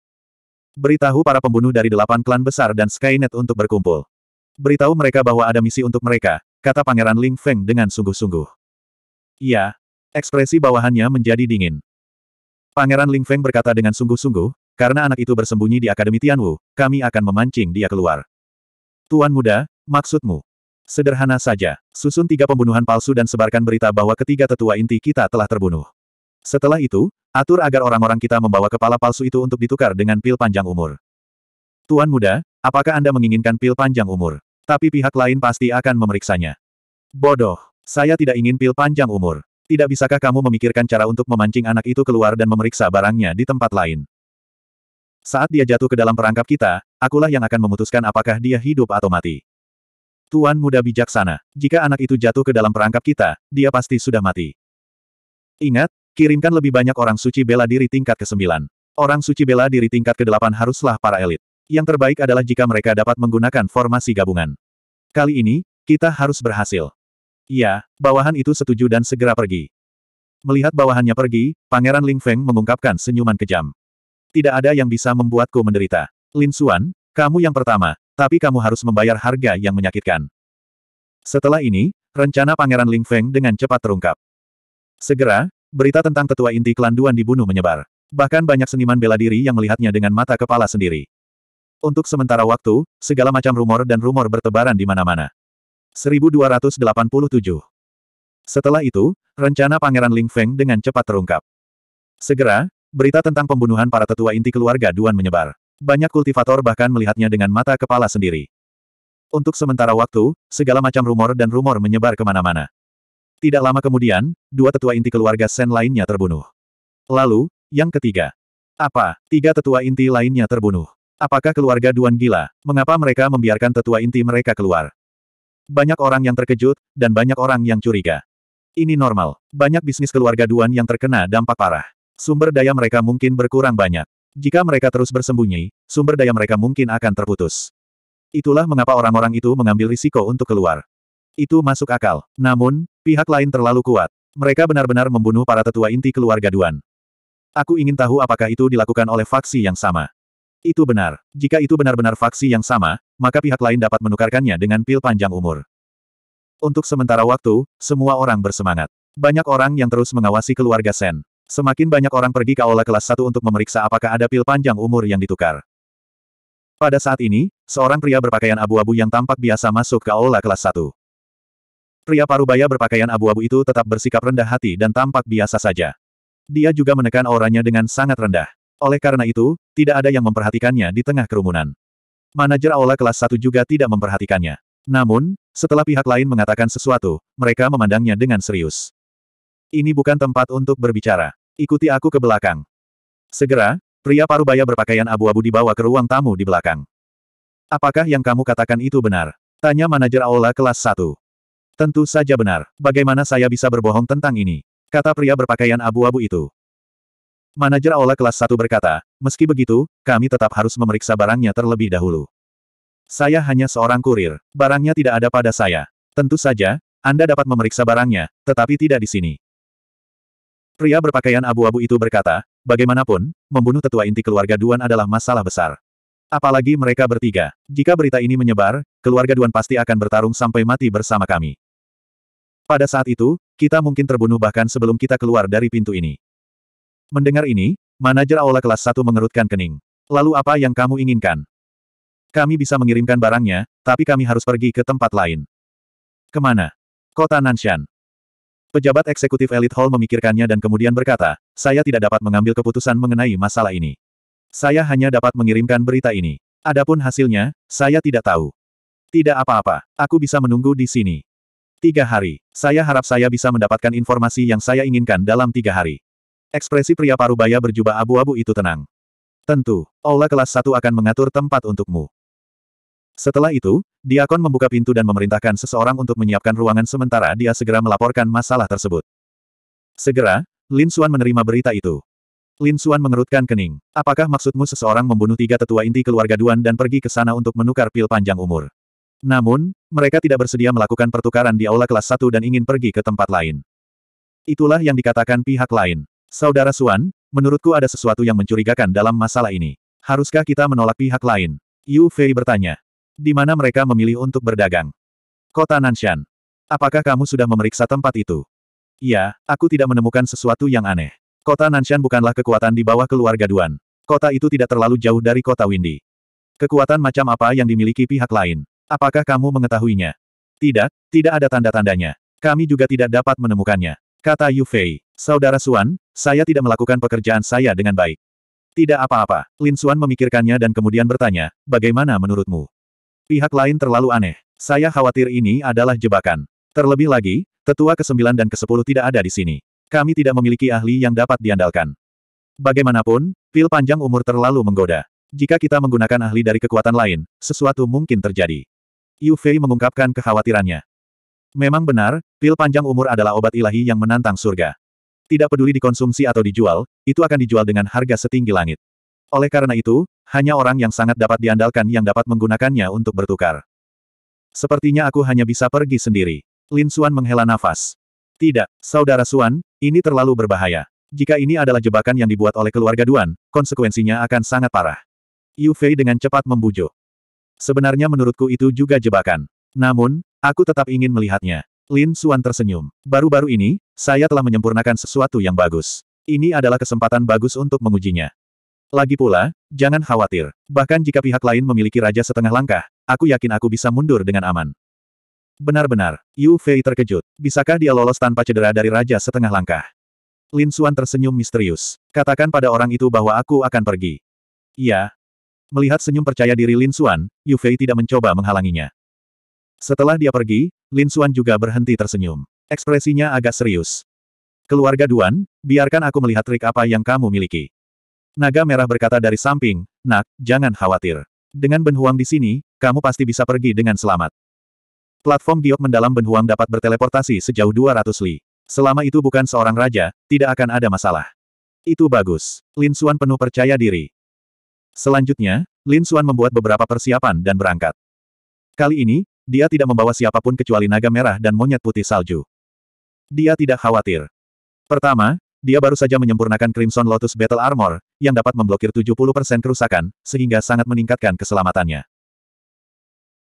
Beritahu para pembunuh dari delapan klan besar dan Skynet untuk berkumpul. Beritahu mereka bahwa ada misi untuk mereka, kata Pangeran Ling Feng dengan sungguh-sungguh. Iya, ekspresi bawahannya menjadi dingin. Pangeran Ling Feng berkata dengan sungguh-sungguh, karena anak itu bersembunyi di Akademi Tianwu, kami akan memancing dia keluar. Tuan muda, Maksudmu? Sederhana saja, susun tiga pembunuhan palsu dan sebarkan berita bahwa ketiga tetua inti kita telah terbunuh. Setelah itu, atur agar orang-orang kita membawa kepala palsu itu untuk ditukar dengan pil panjang umur. Tuan muda, apakah Anda menginginkan pil panjang umur? Tapi pihak lain pasti akan memeriksanya. Bodoh, saya tidak ingin pil panjang umur. Tidak bisakah kamu memikirkan cara untuk memancing anak itu keluar dan memeriksa barangnya di tempat lain? Saat dia jatuh ke dalam perangkap kita, akulah yang akan memutuskan apakah dia hidup atau mati. Tuan muda bijaksana, jika anak itu jatuh ke dalam perangkap kita, dia pasti sudah mati. Ingat, kirimkan lebih banyak orang suci bela diri tingkat ke-9. Orang suci bela diri tingkat ke-8 haruslah para elit. Yang terbaik adalah jika mereka dapat menggunakan formasi gabungan. Kali ini, kita harus berhasil. Ya, bawahan itu setuju dan segera pergi. Melihat bawahannya pergi, Pangeran Ling Feng mengungkapkan senyuman kejam. Tidak ada yang bisa membuatku menderita. Lin Xuan, kamu yang pertama, tapi kamu harus membayar harga yang menyakitkan. Setelah ini, rencana Pangeran Ling Feng dengan cepat terungkap. Segera, berita tentang tetua inti klan Duan dibunuh menyebar. Bahkan banyak seniman bela diri yang melihatnya dengan mata kepala sendiri. Untuk sementara waktu, segala macam rumor dan rumor bertebaran di mana-mana. 1287 Setelah itu, rencana Pangeran Ling Feng dengan cepat terungkap. Segera, berita tentang pembunuhan para tetua inti keluarga Duan menyebar. Banyak kultivator bahkan melihatnya dengan mata kepala sendiri. Untuk sementara waktu, segala macam rumor dan rumor menyebar kemana-mana. Tidak lama kemudian, dua tetua inti keluarga Sen lainnya terbunuh. Lalu, yang ketiga. Apa, tiga tetua inti lainnya terbunuh? Apakah keluarga Duan gila? Mengapa mereka membiarkan tetua inti mereka keluar? Banyak orang yang terkejut, dan banyak orang yang curiga. Ini normal. Banyak bisnis keluarga Duan yang terkena dampak parah. Sumber daya mereka mungkin berkurang banyak. Jika mereka terus bersembunyi, sumber daya mereka mungkin akan terputus. Itulah mengapa orang-orang itu mengambil risiko untuk keluar. Itu masuk akal. Namun, pihak lain terlalu kuat. Mereka benar-benar membunuh para tetua inti keluarga Duan. Aku ingin tahu apakah itu dilakukan oleh faksi yang sama. Itu benar. Jika itu benar-benar faksi yang sama, maka pihak lain dapat menukarkannya dengan pil panjang umur. Untuk sementara waktu, semua orang bersemangat. Banyak orang yang terus mengawasi keluarga Sen. Semakin banyak orang pergi ke aula kelas 1 untuk memeriksa apakah ada pil panjang umur yang ditukar. Pada saat ini, seorang pria berpakaian abu-abu yang tampak biasa masuk ke aula kelas 1. Pria parubaya berpakaian abu-abu itu tetap bersikap rendah hati dan tampak biasa saja. Dia juga menekan auranya dengan sangat rendah. Oleh karena itu, tidak ada yang memperhatikannya di tengah kerumunan. Manajer aula kelas 1 juga tidak memperhatikannya. Namun, setelah pihak lain mengatakan sesuatu, mereka memandangnya dengan serius. Ini bukan tempat untuk berbicara. Ikuti aku ke belakang. Segera, pria parubaya berpakaian abu-abu dibawa ke ruang tamu di belakang. Apakah yang kamu katakan itu benar? Tanya manajer aula kelas 1. Tentu saja benar. Bagaimana saya bisa berbohong tentang ini? Kata pria berpakaian abu-abu itu. Manajer aula kelas 1 berkata, meski begitu, kami tetap harus memeriksa barangnya terlebih dahulu. Saya hanya seorang kurir. Barangnya tidak ada pada saya. Tentu saja, Anda dapat memeriksa barangnya, tetapi tidak di sini. Pria berpakaian abu-abu itu berkata, bagaimanapun, membunuh tetua inti keluarga Duan adalah masalah besar. Apalagi mereka bertiga. Jika berita ini menyebar, keluarga Duan pasti akan bertarung sampai mati bersama kami. Pada saat itu, kita mungkin terbunuh bahkan sebelum kita keluar dari pintu ini. Mendengar ini, manajer aula kelas 1 mengerutkan kening. Lalu apa yang kamu inginkan? Kami bisa mengirimkan barangnya, tapi kami harus pergi ke tempat lain. Kemana? Kota Nanshan. Pejabat eksekutif elit Hall memikirkannya dan kemudian berkata, saya tidak dapat mengambil keputusan mengenai masalah ini. Saya hanya dapat mengirimkan berita ini. Adapun hasilnya, saya tidak tahu. Tidak apa-apa, aku bisa menunggu di sini. Tiga hari. Saya harap saya bisa mendapatkan informasi yang saya inginkan dalam tiga hari. Ekspresi pria parubaya berjubah abu-abu itu tenang. Tentu, Aula kelas Satu akan mengatur tempat untukmu. Setelah itu, Diakon membuka pintu dan memerintahkan seseorang untuk menyiapkan ruangan sementara dia segera melaporkan masalah tersebut. Segera, Lin Xuan menerima berita itu. Lin Xuan mengerutkan kening. Apakah maksudmu seseorang membunuh tiga tetua inti keluarga Duan dan pergi ke sana untuk menukar pil panjang umur? Namun, mereka tidak bersedia melakukan pertukaran di aula kelas 1 dan ingin pergi ke tempat lain. Itulah yang dikatakan pihak lain. Saudara Xuan, menurutku ada sesuatu yang mencurigakan dalam masalah ini. Haruskah kita menolak pihak lain? Yu Fei bertanya. Di mana mereka memilih untuk berdagang? Kota Nanshan. Apakah kamu sudah memeriksa tempat itu? Ya, aku tidak menemukan sesuatu yang aneh. Kota Nanshan bukanlah kekuatan di bawah keluarga Duan. Kota itu tidak terlalu jauh dari kota Windy. Kekuatan macam apa yang dimiliki pihak lain? Apakah kamu mengetahuinya? Tidak, tidak ada tanda-tandanya. Kami juga tidak dapat menemukannya. Kata Yu Fei. Saudara Suan, saya tidak melakukan pekerjaan saya dengan baik. Tidak apa-apa. Lin Suan memikirkannya dan kemudian bertanya, bagaimana menurutmu? Pihak lain terlalu aneh. Saya khawatir ini adalah jebakan. Terlebih lagi, tetua ke-9 dan ke-10 tidak ada di sini. Kami tidak memiliki ahli yang dapat diandalkan. Bagaimanapun, pil panjang umur terlalu menggoda. Jika kita menggunakan ahli dari kekuatan lain, sesuatu mungkin terjadi. Yu Fei mengungkapkan kekhawatirannya. Memang benar, pil panjang umur adalah obat ilahi yang menantang surga. Tidak peduli dikonsumsi atau dijual, itu akan dijual dengan harga setinggi langit. Oleh karena itu, hanya orang yang sangat dapat diandalkan yang dapat menggunakannya untuk bertukar. Sepertinya aku hanya bisa pergi sendiri. Lin Suan menghela nafas. Tidak, Saudara Suan, ini terlalu berbahaya. Jika ini adalah jebakan yang dibuat oleh keluarga Duan, konsekuensinya akan sangat parah. Yu Fei dengan cepat membujuk. Sebenarnya menurutku itu juga jebakan. Namun, aku tetap ingin melihatnya. Lin Suan tersenyum. Baru-baru ini, saya telah menyempurnakan sesuatu yang bagus. Ini adalah kesempatan bagus untuk mengujinya. Lagi pula, jangan khawatir. Bahkan jika pihak lain memiliki raja setengah langkah, aku yakin aku bisa mundur dengan aman. Benar-benar, Yu Fei terkejut. Bisakah dia lolos tanpa cedera dari raja setengah langkah? Lin Xuan tersenyum misterius. Katakan pada orang itu bahwa aku akan pergi. Iya. Melihat senyum percaya diri Lin Xuan, Yu Fei tidak mencoba menghalanginya. Setelah dia pergi, Lin Xuan juga berhenti tersenyum. Ekspresinya agak serius. Keluarga Duan, biarkan aku melihat trik apa yang kamu miliki. Naga merah berkata dari samping, Nak, jangan khawatir. Dengan benhuang di sini, kamu pasti bisa pergi dengan selamat. Platform giok mendalam benhuang dapat berteleportasi sejauh 200 li. Selama itu bukan seorang raja, tidak akan ada masalah. Itu bagus. Lin Xuan penuh percaya diri. Selanjutnya, Lin Xuan membuat beberapa persiapan dan berangkat. Kali ini, dia tidak membawa siapapun kecuali naga merah dan monyet putih salju. Dia tidak khawatir. Pertama, dia baru saja menyempurnakan Crimson Lotus Battle Armor, yang dapat memblokir 70% kerusakan, sehingga sangat meningkatkan keselamatannya.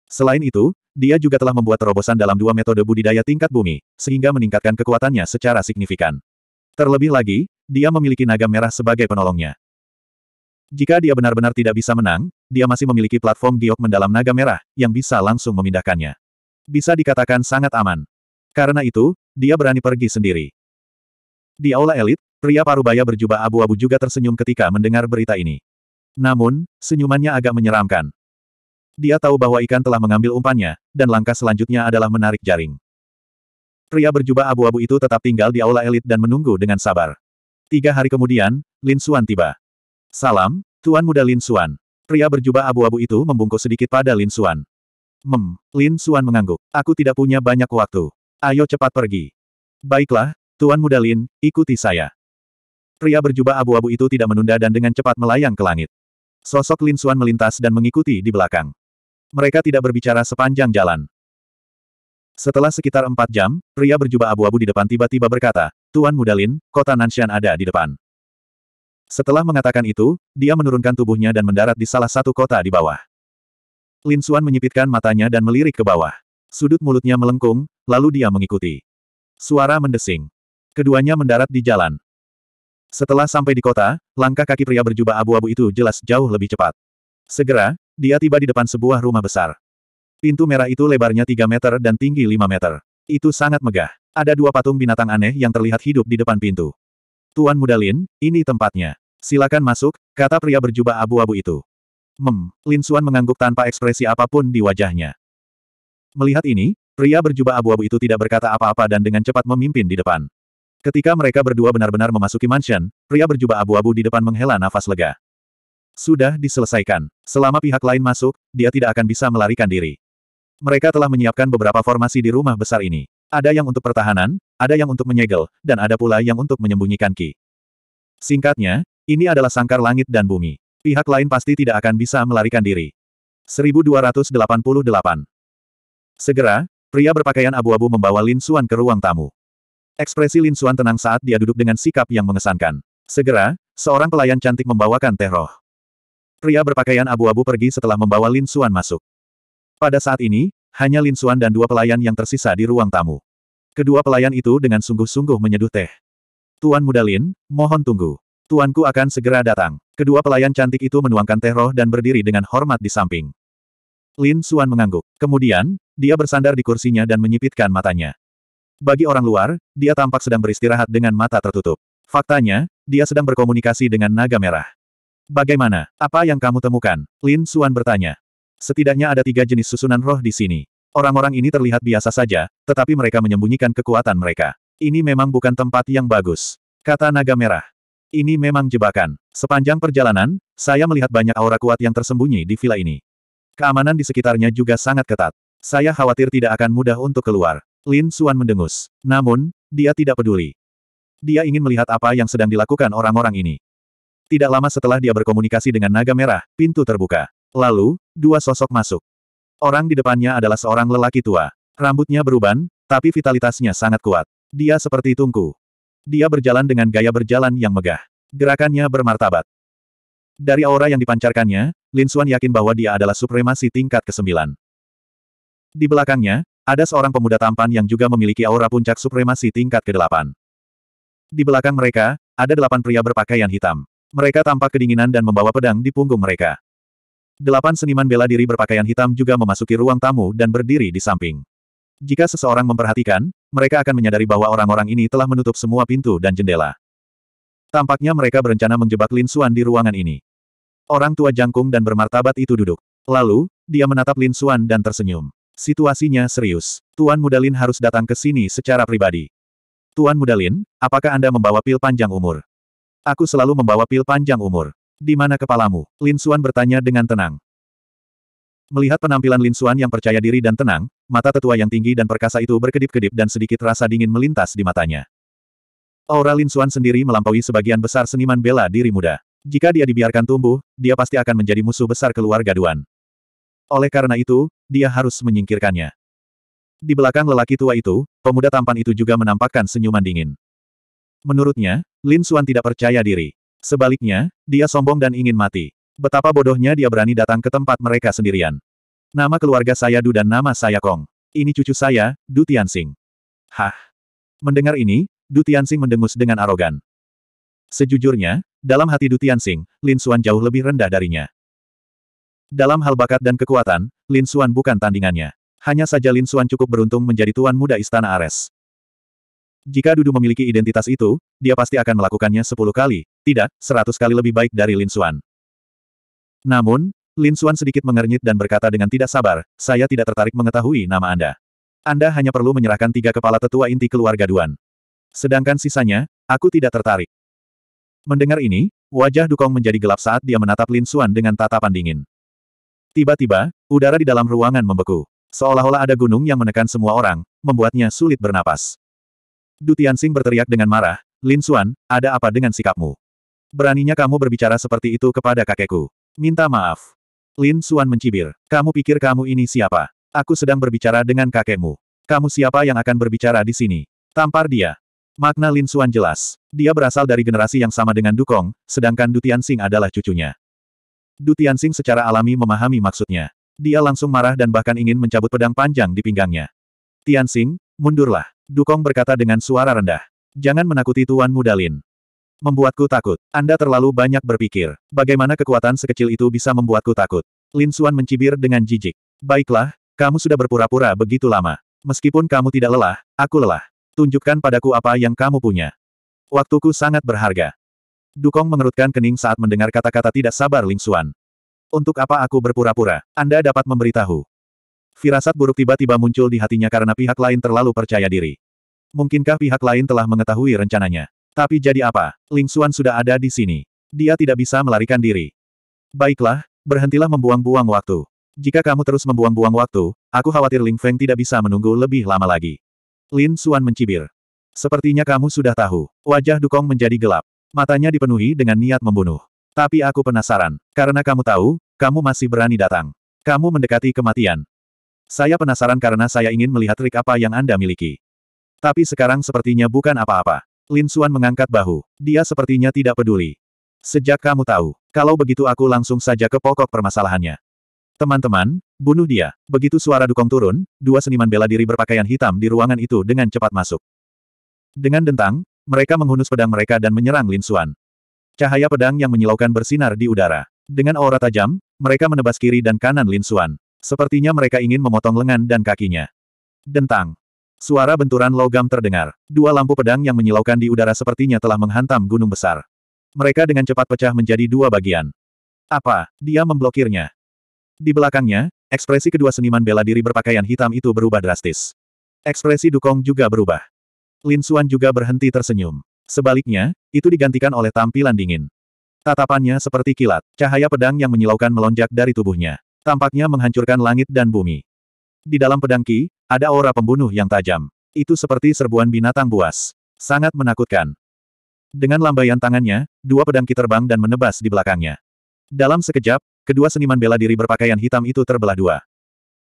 Selain itu, dia juga telah membuat terobosan dalam dua metode budidaya tingkat bumi, sehingga meningkatkan kekuatannya secara signifikan. Terlebih lagi, dia memiliki naga merah sebagai penolongnya. Jika dia benar-benar tidak bisa menang, dia masih memiliki platform giok mendalam naga merah, yang bisa langsung memindahkannya. Bisa dikatakan sangat aman. Karena itu, dia berani pergi sendiri. Di aula elit, pria parubaya berjubah abu-abu juga tersenyum ketika mendengar berita ini. Namun, senyumannya agak menyeramkan. Dia tahu bahwa ikan telah mengambil umpannya, dan langkah selanjutnya adalah menarik jaring. Pria berjubah abu-abu itu tetap tinggal di aula elit dan menunggu dengan sabar. Tiga hari kemudian, Lin Suan tiba. Salam, Tuan Muda Lin Suan. Pria berjubah abu-abu itu membungkuk sedikit pada Lin Suan. Mem, Lin Suan mengangguk. Aku tidak punya banyak waktu. Ayo cepat pergi. Baiklah, Tuan Mudalin, ikuti saya. Pria berjubah abu-abu itu tidak menunda dan dengan cepat melayang ke langit. Sosok Lin Suan melintas dan mengikuti di belakang. Mereka tidak berbicara sepanjang jalan. Setelah sekitar empat jam, pria berjubah abu-abu di depan tiba-tiba berkata, Tuan Mudalin, kota Nanshan ada di depan. Setelah mengatakan itu, dia menurunkan tubuhnya dan mendarat di salah satu kota di bawah. Lin Suan menyipitkan matanya dan melirik ke bawah. Sudut mulutnya melengkung, lalu dia mengikuti. Suara mendesing. Keduanya mendarat di jalan. Setelah sampai di kota, langkah kaki pria berjubah abu-abu itu jelas jauh lebih cepat. Segera, dia tiba di depan sebuah rumah besar. Pintu merah itu lebarnya 3 meter dan tinggi 5 meter. Itu sangat megah. Ada dua patung binatang aneh yang terlihat hidup di depan pintu. Tuan Muda Lin, ini tempatnya. Silakan masuk, kata pria berjubah abu-abu itu. Mem, Lin Suan mengangguk tanpa ekspresi apapun di wajahnya. Melihat ini, pria berjubah abu-abu itu tidak berkata apa-apa dan dengan cepat memimpin di depan. Ketika mereka berdua benar-benar memasuki mansion, pria berjubah abu-abu di depan menghela nafas lega. Sudah diselesaikan. Selama pihak lain masuk, dia tidak akan bisa melarikan diri. Mereka telah menyiapkan beberapa formasi di rumah besar ini. Ada yang untuk pertahanan, ada yang untuk menyegel, dan ada pula yang untuk menyembunyikan Ki. Singkatnya, ini adalah sangkar langit dan bumi. Pihak lain pasti tidak akan bisa melarikan diri. 1288 Segera, pria berpakaian abu-abu membawa Lin Suan ke ruang tamu. Ekspresi Lin Suan tenang saat dia duduk dengan sikap yang mengesankan. Segera, seorang pelayan cantik membawakan teh roh. Pria berpakaian abu-abu pergi setelah membawa Lin Suan masuk. Pada saat ini, hanya Lin Suan dan dua pelayan yang tersisa di ruang tamu. Kedua pelayan itu dengan sungguh-sungguh menyeduh teh. Tuan muda Lin, mohon tunggu. Tuanku akan segera datang. Kedua pelayan cantik itu menuangkan teh roh dan berdiri dengan hormat di samping. Lin Suan mengangguk. Kemudian, dia bersandar di kursinya dan menyipitkan matanya. Bagi orang luar, dia tampak sedang beristirahat dengan mata tertutup. Faktanya, dia sedang berkomunikasi dengan naga merah. Bagaimana? Apa yang kamu temukan? Lin Suan bertanya. Setidaknya ada tiga jenis susunan roh di sini. Orang-orang ini terlihat biasa saja, tetapi mereka menyembunyikan kekuatan mereka. Ini memang bukan tempat yang bagus. Kata naga merah. Ini memang jebakan. Sepanjang perjalanan, saya melihat banyak aura kuat yang tersembunyi di villa ini. Keamanan di sekitarnya juga sangat ketat. Saya khawatir tidak akan mudah untuk keluar. Lin Suan mendengus. Namun, dia tidak peduli. Dia ingin melihat apa yang sedang dilakukan orang-orang ini. Tidak lama setelah dia berkomunikasi dengan naga merah, pintu terbuka. Lalu, dua sosok masuk. Orang di depannya adalah seorang lelaki tua. Rambutnya beruban, tapi vitalitasnya sangat kuat. Dia seperti tungku. Dia berjalan dengan gaya berjalan yang megah. Gerakannya bermartabat. Dari aura yang dipancarkannya, Lin Suan yakin bahwa dia adalah supremasi tingkat ke-9. Di belakangnya, ada seorang pemuda tampan yang juga memiliki aura puncak supremasi tingkat ke-8. Di belakang mereka, ada delapan pria berpakaian hitam. Mereka tampak kedinginan dan membawa pedang di punggung mereka. Delapan seniman bela diri berpakaian hitam juga memasuki ruang tamu dan berdiri di samping. Jika seseorang memperhatikan, mereka akan menyadari bahwa orang-orang ini telah menutup semua pintu dan jendela. Tampaknya mereka berencana menjebak Lin Xuan di ruangan ini. Orang tua jangkung dan bermartabat itu duduk. Lalu, dia menatap Lin Xuan dan tersenyum. Situasinya serius. Tuan Mudalin harus datang ke sini secara pribadi. Tuan Mudalin, apakah Anda membawa pil panjang umur? Aku selalu membawa pil panjang umur. Di mana kepalamu? Lin Suan bertanya dengan tenang. Melihat penampilan Lin Suan yang percaya diri dan tenang, mata tetua yang tinggi dan perkasa itu berkedip-kedip dan sedikit rasa dingin melintas di matanya. Aura Lin Suan sendiri melampaui sebagian besar seniman bela diri muda. Jika dia dibiarkan tumbuh, dia pasti akan menjadi musuh besar keluarga Duan. Oleh karena itu, dia harus menyingkirkannya. Di belakang lelaki tua itu, pemuda tampan itu juga menampakkan senyuman dingin. Menurutnya, Lin Xuan tidak percaya diri. Sebaliknya, dia sombong dan ingin mati. Betapa bodohnya dia berani datang ke tempat mereka sendirian. Nama keluarga saya Du dan nama saya Kong. Ini cucu saya, Du Tianxing. Hah. Mendengar ini, Du Tianxing mendengus dengan arogan. Sejujurnya, dalam hati Du Tianxing, Lin Xuan jauh lebih rendah darinya. Dalam hal bakat dan kekuatan, Lin Xuan bukan tandingannya. Hanya saja Lin Xuan cukup beruntung menjadi tuan muda Istana Ares. Jika Dudu memiliki identitas itu, dia pasti akan melakukannya sepuluh kali, tidak, seratus kali lebih baik dari Lin Xuan. Namun, Lin Xuan sedikit mengernyit dan berkata dengan tidak sabar, saya tidak tertarik mengetahui nama Anda. Anda hanya perlu menyerahkan tiga kepala tetua inti keluarga Duan. Sedangkan sisanya, aku tidak tertarik. Mendengar ini, wajah Dukong menjadi gelap saat dia menatap Lin Xuan dengan tatapan dingin. Tiba-tiba, udara di dalam ruangan membeku. Seolah-olah ada gunung yang menekan semua orang, membuatnya sulit bernapas. Du Tianxing berteriak dengan marah, Lin Xuan, ada apa dengan sikapmu? Beraninya kamu berbicara seperti itu kepada kakekku. Minta maaf. Lin Xuan mencibir, kamu pikir kamu ini siapa? Aku sedang berbicara dengan kakekmu. Kamu siapa yang akan berbicara di sini? Tampar dia. Makna Lin Xuan jelas. Dia berasal dari generasi yang sama dengan Dukong, sedangkan Du Tianxing adalah cucunya. Du Tianxing secara alami memahami maksudnya. Dia langsung marah dan bahkan ingin mencabut pedang panjang di pinggangnya. Tianxing, mundurlah. Dukong berkata dengan suara rendah. Jangan menakuti Tuan Mudalin. Membuatku takut. Anda terlalu banyak berpikir. Bagaimana kekuatan sekecil itu bisa membuatku takut? Lin Xuan mencibir dengan jijik. Baiklah, kamu sudah berpura-pura begitu lama. Meskipun kamu tidak lelah, aku lelah. Tunjukkan padaku apa yang kamu punya. Waktuku sangat berharga. Dukong mengerutkan kening saat mendengar kata-kata tidak sabar Ling Xuan. Untuk apa aku berpura-pura? Anda dapat memberitahu. Firasat buruk tiba-tiba muncul di hatinya karena pihak lain terlalu percaya diri. Mungkinkah pihak lain telah mengetahui rencananya? Tapi jadi apa? Ling Xuan sudah ada di sini. Dia tidak bisa melarikan diri. Baiklah, berhentilah membuang-buang waktu. Jika kamu terus membuang-buang waktu, aku khawatir Ling Feng tidak bisa menunggu lebih lama lagi. Lin Xuan mencibir. Sepertinya kamu sudah tahu. Wajah Dukong menjadi gelap. Matanya dipenuhi dengan niat membunuh. Tapi aku penasaran, karena kamu tahu, kamu masih berani datang. Kamu mendekati kematian. Saya penasaran karena saya ingin melihat trik apa yang Anda miliki. Tapi sekarang sepertinya bukan apa-apa. Lin Xuan mengangkat bahu. Dia sepertinya tidak peduli. Sejak kamu tahu, kalau begitu aku langsung saja ke pokok permasalahannya. Teman-teman, bunuh dia. Begitu suara dukong turun, dua seniman bela diri berpakaian hitam di ruangan itu dengan cepat masuk. Dengan dentang, mereka menghunus pedang mereka dan menyerang Lin Xuan. Cahaya pedang yang menyilaukan bersinar di udara. Dengan aura tajam, mereka menebas kiri dan kanan Lin Xuan. Sepertinya mereka ingin memotong lengan dan kakinya. Dentang. Suara benturan logam terdengar. Dua lampu pedang yang menyilaukan di udara sepertinya telah menghantam gunung besar. Mereka dengan cepat pecah menjadi dua bagian. Apa? Dia memblokirnya. Di belakangnya, ekspresi kedua seniman bela diri berpakaian hitam itu berubah drastis. Ekspresi Dukong juga berubah. Lin Suan juga berhenti tersenyum. Sebaliknya, itu digantikan oleh tampilan dingin. Tatapannya seperti kilat, cahaya pedang yang menyilaukan melonjak dari tubuhnya. Tampaknya menghancurkan langit dan bumi. Di dalam pedang Ki, ada aura pembunuh yang tajam. Itu seperti serbuan binatang buas. Sangat menakutkan. Dengan lambaian tangannya, dua pedang Ki terbang dan menebas di belakangnya. Dalam sekejap, kedua seniman bela diri berpakaian hitam itu terbelah dua.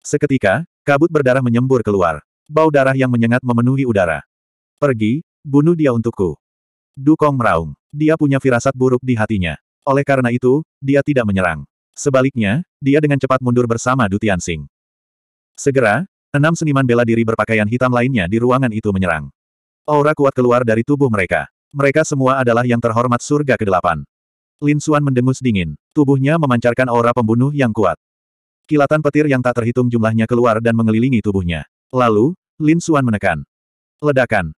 Seketika, kabut berdarah menyembur keluar. Bau darah yang menyengat memenuhi udara. Pergi, bunuh dia untukku. Dukong meraung. Dia punya firasat buruk di hatinya. Oleh karena itu, dia tidak menyerang. Sebaliknya, dia dengan cepat mundur bersama Du Tianxing. Segera, enam seniman bela diri berpakaian hitam lainnya di ruangan itu menyerang. Aura kuat keluar dari tubuh mereka. Mereka semua adalah yang terhormat surga ke-8. Lin Xuan mendengus dingin. Tubuhnya memancarkan aura pembunuh yang kuat. Kilatan petir yang tak terhitung jumlahnya keluar dan mengelilingi tubuhnya. Lalu, Lin Xuan menekan. Ledakan.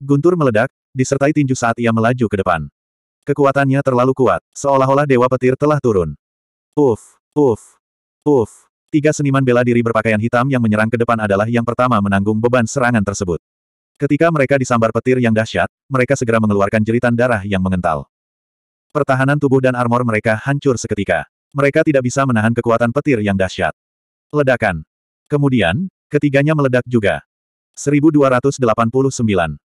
Guntur meledak, disertai tinju saat ia melaju ke depan. Kekuatannya terlalu kuat, seolah-olah dewa petir telah turun. Uf, uf, uf. Tiga seniman bela diri berpakaian hitam yang menyerang ke depan adalah yang pertama menanggung beban serangan tersebut. Ketika mereka disambar petir yang dahsyat, mereka segera mengeluarkan jeritan darah yang mengental. Pertahanan tubuh dan armor mereka hancur seketika. Mereka tidak bisa menahan kekuatan petir yang dahsyat. Ledakan. Kemudian, ketiganya meledak juga. 1289.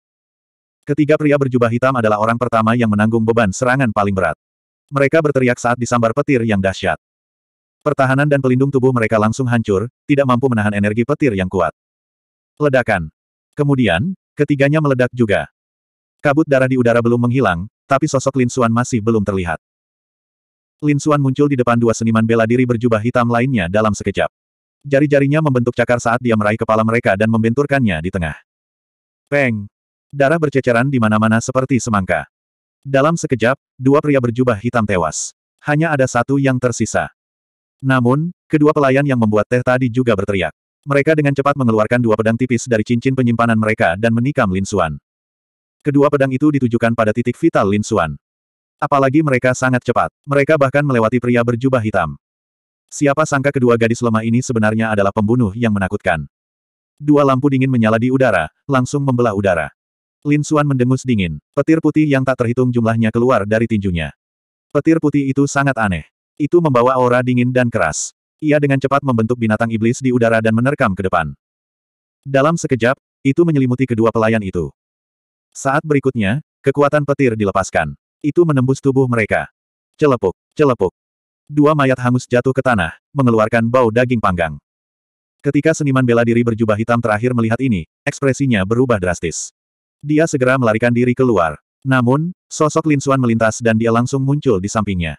Ketiga pria berjubah hitam adalah orang pertama yang menanggung beban serangan paling berat. Mereka berteriak saat disambar petir yang dahsyat. Pertahanan dan pelindung tubuh mereka langsung hancur, tidak mampu menahan energi petir yang kuat. Ledakan. Kemudian, ketiganya meledak juga. Kabut darah di udara belum menghilang, tapi sosok Lin Xuan masih belum terlihat. Lin Xuan muncul di depan dua seniman bela diri berjubah hitam lainnya dalam sekejap. Jari-jarinya membentuk cakar saat dia meraih kepala mereka dan membenturkannya di tengah. Peng! Darah berceceran di mana-mana seperti semangka. Dalam sekejap, dua pria berjubah hitam tewas. Hanya ada satu yang tersisa. Namun, kedua pelayan yang membuat teh tadi juga berteriak. Mereka dengan cepat mengeluarkan dua pedang tipis dari cincin penyimpanan mereka dan menikam Lin Xuan. Kedua pedang itu ditujukan pada titik vital Lin Xuan. Apalagi mereka sangat cepat. Mereka bahkan melewati pria berjubah hitam. Siapa sangka kedua gadis lemah ini sebenarnya adalah pembunuh yang menakutkan. Dua lampu dingin menyala di udara, langsung membelah udara. Lin Suan mendengus dingin. Petir putih yang tak terhitung jumlahnya keluar dari tinjunya. Petir putih itu sangat aneh. Itu membawa aura dingin dan keras. Ia dengan cepat membentuk binatang iblis di udara dan menerkam ke depan. Dalam sekejap, itu menyelimuti kedua pelayan itu. Saat berikutnya, kekuatan petir dilepaskan. Itu menembus tubuh mereka. Celepuk, celepuk. Dua mayat hangus jatuh ke tanah, mengeluarkan bau daging panggang. Ketika seniman bela diri berjubah hitam terakhir melihat ini, ekspresinya berubah drastis. Dia segera melarikan diri keluar. Namun, sosok Lin Xuan melintas dan dia langsung muncul di sampingnya.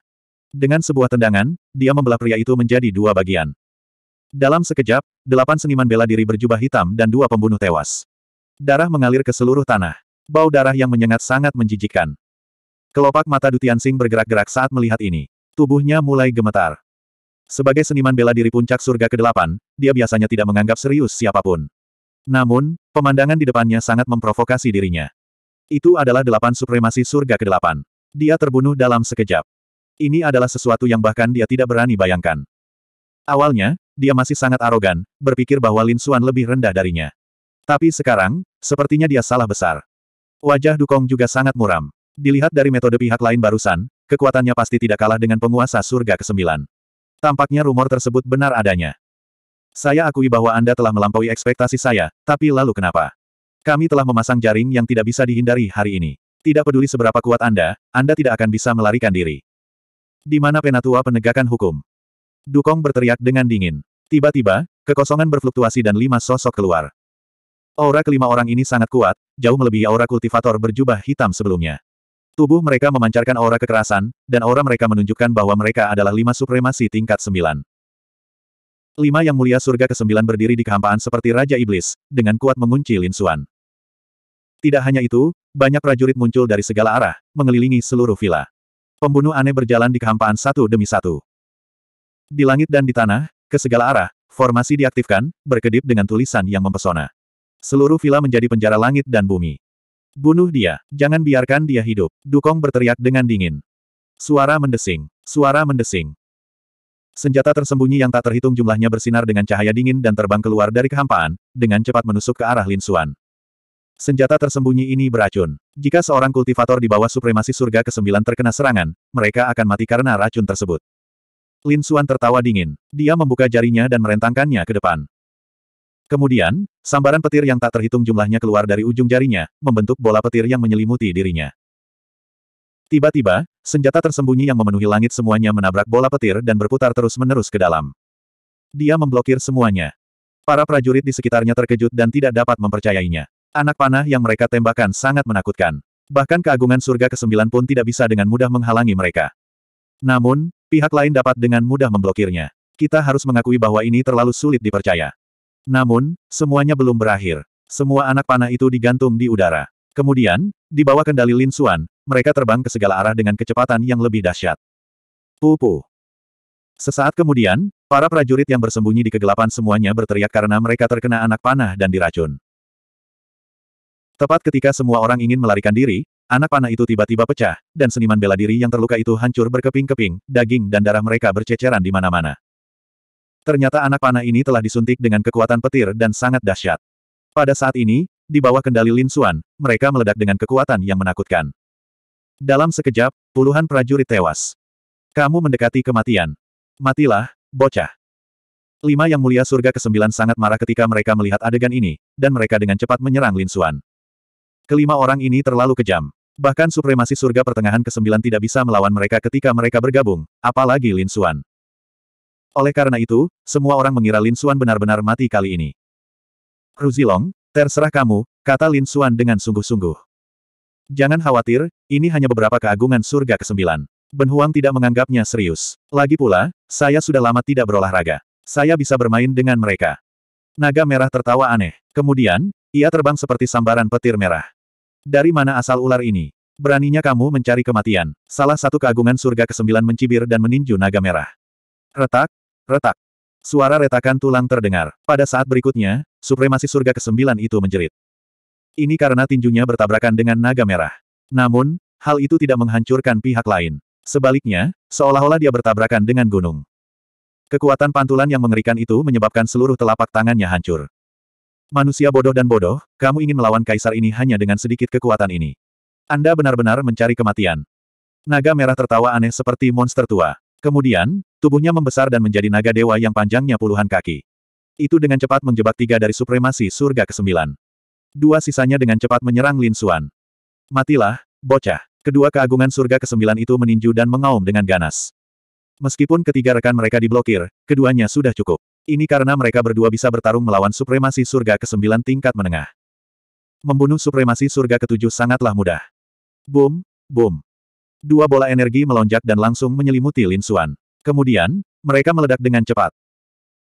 Dengan sebuah tendangan, dia membelah pria itu menjadi dua bagian. Dalam sekejap, delapan seniman bela diri berjubah hitam dan dua pembunuh tewas. Darah mengalir ke seluruh tanah. Bau darah yang menyengat sangat menjijikkan. Kelopak mata Dutiansing bergerak-gerak saat melihat ini. Tubuhnya mulai gemetar. Sebagai seniman bela diri puncak surga ke-8, dia biasanya tidak menganggap serius siapapun. Namun, pemandangan di depannya sangat memprovokasi dirinya. Itu adalah delapan supremasi surga ke-8. Dia terbunuh dalam sekejap. Ini adalah sesuatu yang bahkan dia tidak berani bayangkan. Awalnya, dia masih sangat arogan, berpikir bahwa Lin Xuan lebih rendah darinya. Tapi sekarang, sepertinya dia salah besar. Wajah Dukong juga sangat muram. Dilihat dari metode pihak lain barusan, kekuatannya pasti tidak kalah dengan penguasa surga ke-9. Tampaknya rumor tersebut benar adanya. Saya akui bahwa Anda telah melampaui ekspektasi saya, tapi lalu kenapa? Kami telah memasang jaring yang tidak bisa dihindari hari ini. Tidak peduli seberapa kuat Anda, Anda tidak akan bisa melarikan diri. Di mana penatua penegakan hukum? Dukong berteriak dengan dingin. Tiba-tiba, kekosongan berfluktuasi dan lima sosok keluar. Aura kelima orang ini sangat kuat, jauh melebihi aura kultivator berjubah hitam sebelumnya. Tubuh mereka memancarkan aura kekerasan, dan aura mereka menunjukkan bahwa mereka adalah lima supremasi tingkat sembilan. Lima yang mulia surga ke kesembilan berdiri di kehampaan seperti Raja Iblis, dengan kuat mengunci Lin Xuan. Tidak hanya itu, banyak prajurit muncul dari segala arah, mengelilingi seluruh villa. Pembunuh aneh berjalan di kehampaan satu demi satu. Di langit dan di tanah, ke segala arah, formasi diaktifkan, berkedip dengan tulisan yang mempesona. Seluruh villa menjadi penjara langit dan bumi. Bunuh dia, jangan biarkan dia hidup. Dukong berteriak dengan dingin. Suara mendesing, suara mendesing. Senjata tersembunyi yang tak terhitung jumlahnya bersinar dengan cahaya dingin dan terbang keluar dari kehampaan, dengan cepat menusuk ke arah Lin Xuan. Senjata tersembunyi ini beracun. Jika seorang kultivator di bawah supremasi surga ke-9 terkena serangan, mereka akan mati karena racun tersebut. Lin Xuan tertawa dingin. Dia membuka jarinya dan merentangkannya ke depan. Kemudian, sambaran petir yang tak terhitung jumlahnya keluar dari ujung jarinya, membentuk bola petir yang menyelimuti dirinya. Tiba-tiba, senjata tersembunyi yang memenuhi langit semuanya menabrak bola petir dan berputar terus-menerus ke dalam. Dia memblokir semuanya. Para prajurit di sekitarnya terkejut dan tidak dapat mempercayainya. Anak panah yang mereka tembakan sangat menakutkan. Bahkan keagungan surga ke-9 pun tidak bisa dengan mudah menghalangi mereka. Namun, pihak lain dapat dengan mudah memblokirnya. Kita harus mengakui bahwa ini terlalu sulit dipercaya. Namun, semuanya belum berakhir. Semua anak panah itu digantung di udara. Kemudian, di bawah kendali Lin Xuan, mereka terbang ke segala arah dengan kecepatan yang lebih dahsyat. Pupu. Sesaat kemudian, para prajurit yang bersembunyi di kegelapan semuanya berteriak karena mereka terkena anak panah dan diracun. Tepat ketika semua orang ingin melarikan diri, anak panah itu tiba-tiba pecah, dan seniman bela diri yang terluka itu hancur berkeping-keping, daging dan darah mereka berceceran di mana-mana. Ternyata anak panah ini telah disuntik dengan kekuatan petir dan sangat dahsyat. Pada saat ini, di bawah kendali Lin Xuan, mereka meledak dengan kekuatan yang menakutkan. Dalam sekejap, puluhan prajurit tewas. Kamu mendekati kematian. Matilah, bocah. Lima Yang Mulia Surga Kesembilan sangat marah ketika mereka melihat adegan ini, dan mereka dengan cepat menyerang Lin Xuan. Kelima orang ini terlalu kejam. Bahkan supremasi surga pertengahan kesembilan tidak bisa melawan mereka ketika mereka bergabung, apalagi Lin Xuan. Oleh karena itu, semua orang mengira Lin Xuan benar-benar mati kali ini. Ruzilong, terserah kamu, kata Lin Xuan dengan sungguh-sungguh. Jangan khawatir, ini hanya beberapa keagungan surga kesembilan. Ben Huang tidak menganggapnya serius. Lagi pula, saya sudah lama tidak berolahraga. Saya bisa bermain dengan mereka. Naga merah tertawa aneh. Kemudian, ia terbang seperti sambaran petir merah. Dari mana asal ular ini? Beraninya kamu mencari kematian. Salah satu keagungan surga kesembilan mencibir dan meninju naga merah. Retak, retak. Suara retakan tulang terdengar. Pada saat berikutnya, supremasi surga kesembilan itu menjerit. Ini karena tinjunya bertabrakan dengan naga merah. Namun, hal itu tidak menghancurkan pihak lain. Sebaliknya, seolah-olah dia bertabrakan dengan gunung. Kekuatan pantulan yang mengerikan itu menyebabkan seluruh telapak tangannya hancur. Manusia bodoh dan bodoh, kamu ingin melawan kaisar ini hanya dengan sedikit kekuatan ini. Anda benar-benar mencari kematian. Naga merah tertawa aneh seperti monster tua. Kemudian, tubuhnya membesar dan menjadi naga dewa yang panjangnya puluhan kaki. Itu dengan cepat menjebak tiga dari supremasi surga ke-9. Dua sisanya dengan cepat menyerang Lin Xuan. Matilah, bocah. Kedua keagungan surga kesembilan itu meninju dan mengaum dengan ganas. Meskipun ketiga rekan mereka diblokir, keduanya sudah cukup. Ini karena mereka berdua bisa bertarung melawan supremasi surga kesembilan tingkat menengah. Membunuh supremasi surga ketujuh sangatlah mudah. Boom, boom. Dua bola energi melonjak dan langsung menyelimuti Lin Xuan. Kemudian, mereka meledak dengan cepat.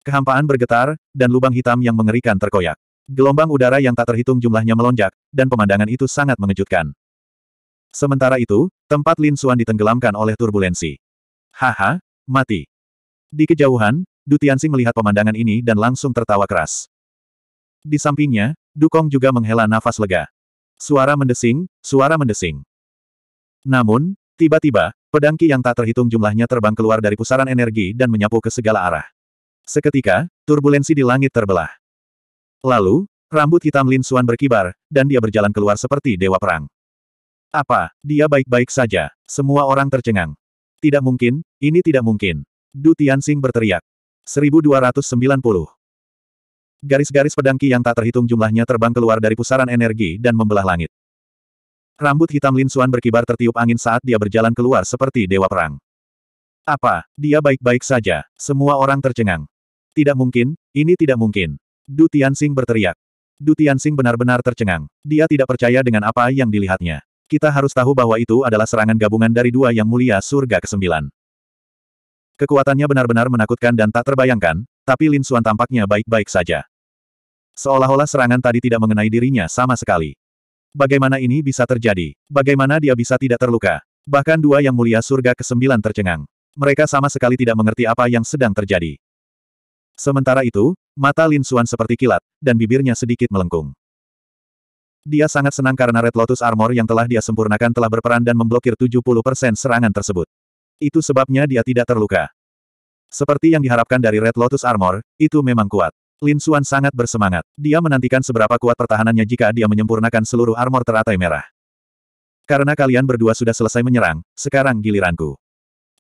Kehampaan bergetar, dan lubang hitam yang mengerikan terkoyak. Gelombang udara yang tak terhitung jumlahnya melonjak, dan pemandangan itu sangat mengejutkan. Sementara itu, tempat Lin Xuan ditenggelamkan oleh turbulensi. Haha, mati. Di kejauhan, Du Tianxing melihat pemandangan ini dan langsung tertawa keras. Di sampingnya, Dukong juga menghela nafas lega. Suara mendesing, suara mendesing. Namun, tiba-tiba, pedangki yang tak terhitung jumlahnya terbang keluar dari pusaran energi dan menyapu ke segala arah. Seketika, turbulensi di langit terbelah. Lalu, rambut hitam Lin Suan berkibar, dan dia berjalan keluar seperti dewa perang. Apa, dia baik-baik saja, semua orang tercengang. Tidak mungkin, ini tidak mungkin. Du Tianxing berteriak. 1290. Garis-garis pedangki yang tak terhitung jumlahnya terbang keluar dari pusaran energi dan membelah langit. Rambut hitam Lin Suan berkibar tertiup angin saat dia berjalan keluar seperti dewa perang. Apa, dia baik-baik saja, semua orang tercengang. Tidak mungkin, ini tidak mungkin. Du Tianxing berteriak. Du Tianxing benar-benar tercengang. Dia tidak percaya dengan apa yang dilihatnya. Kita harus tahu bahwa itu adalah serangan gabungan dari dua yang mulia surga kesembilan. Kekuatannya benar-benar menakutkan dan tak terbayangkan, tapi Lin Xuan tampaknya baik-baik saja. Seolah-olah serangan tadi tidak mengenai dirinya sama sekali. Bagaimana ini bisa terjadi? Bagaimana dia bisa tidak terluka? Bahkan dua yang mulia surga kesembilan tercengang. Mereka sama sekali tidak mengerti apa yang sedang terjadi. Sementara itu, Mata Lin Xuan seperti kilat, dan bibirnya sedikit melengkung. Dia sangat senang karena Red Lotus Armor yang telah dia sempurnakan telah berperan dan memblokir 70% serangan tersebut. Itu sebabnya dia tidak terluka. Seperti yang diharapkan dari Red Lotus Armor, itu memang kuat. Lin Xuan sangat bersemangat. Dia menantikan seberapa kuat pertahanannya jika dia menyempurnakan seluruh armor teratai merah. Karena kalian berdua sudah selesai menyerang, sekarang giliranku.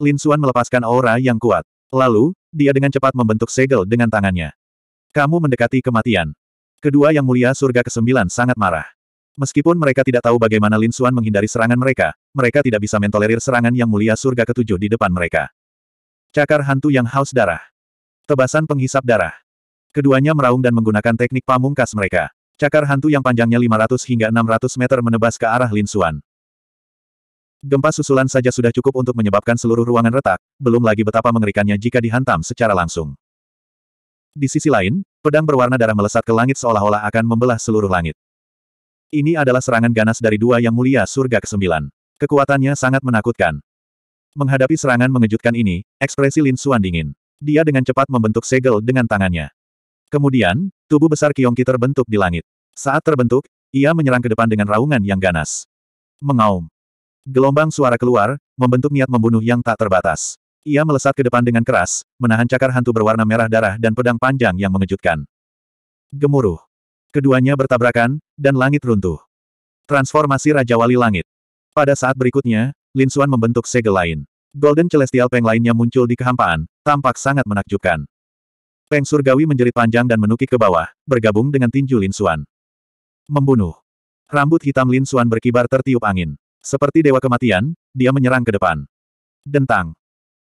Lin Xuan melepaskan aura yang kuat. Lalu, dia dengan cepat membentuk segel dengan tangannya. Kamu mendekati kematian. Kedua yang mulia surga kesembilan sangat marah. Meskipun mereka tidak tahu bagaimana Lin Xuan menghindari serangan mereka, mereka tidak bisa mentolerir serangan yang mulia surga ketujuh di depan mereka. Cakar hantu yang haus darah. Tebasan penghisap darah. Keduanya meraung dan menggunakan teknik pamungkas mereka. Cakar hantu yang panjangnya 500 hingga 600 meter menebas ke arah Lin Xuan. Gempa susulan saja sudah cukup untuk menyebabkan seluruh ruangan retak, belum lagi betapa mengerikannya jika dihantam secara langsung. Di sisi lain, pedang berwarna darah melesat ke langit seolah-olah akan membelah seluruh langit. Ini adalah serangan ganas dari dua yang mulia surga kesembilan. Kekuatannya sangat menakutkan. Menghadapi serangan mengejutkan ini, ekspresi Lin Suan dingin. Dia dengan cepat membentuk segel dengan tangannya. Kemudian, tubuh besar Kiongki terbentuk di langit. Saat terbentuk, ia menyerang ke depan dengan raungan yang ganas. Mengaum. Gelombang suara keluar, membentuk niat membunuh yang tak terbatas. Ia melesat ke depan dengan keras, menahan cakar hantu berwarna merah darah dan pedang panjang yang mengejutkan. Gemuruh. Keduanya bertabrakan, dan langit runtuh. Transformasi Raja Wali Langit. Pada saat berikutnya, Lin Xuan membentuk segel lain. Golden Celestial Peng lainnya muncul di kehampaan, tampak sangat menakjubkan. Peng Surgawi menjerit panjang dan menukik ke bawah, bergabung dengan tinju Lin Xuan. Membunuh. Rambut hitam Lin Xuan berkibar tertiup angin. Seperti dewa kematian, dia menyerang ke depan. Dentang.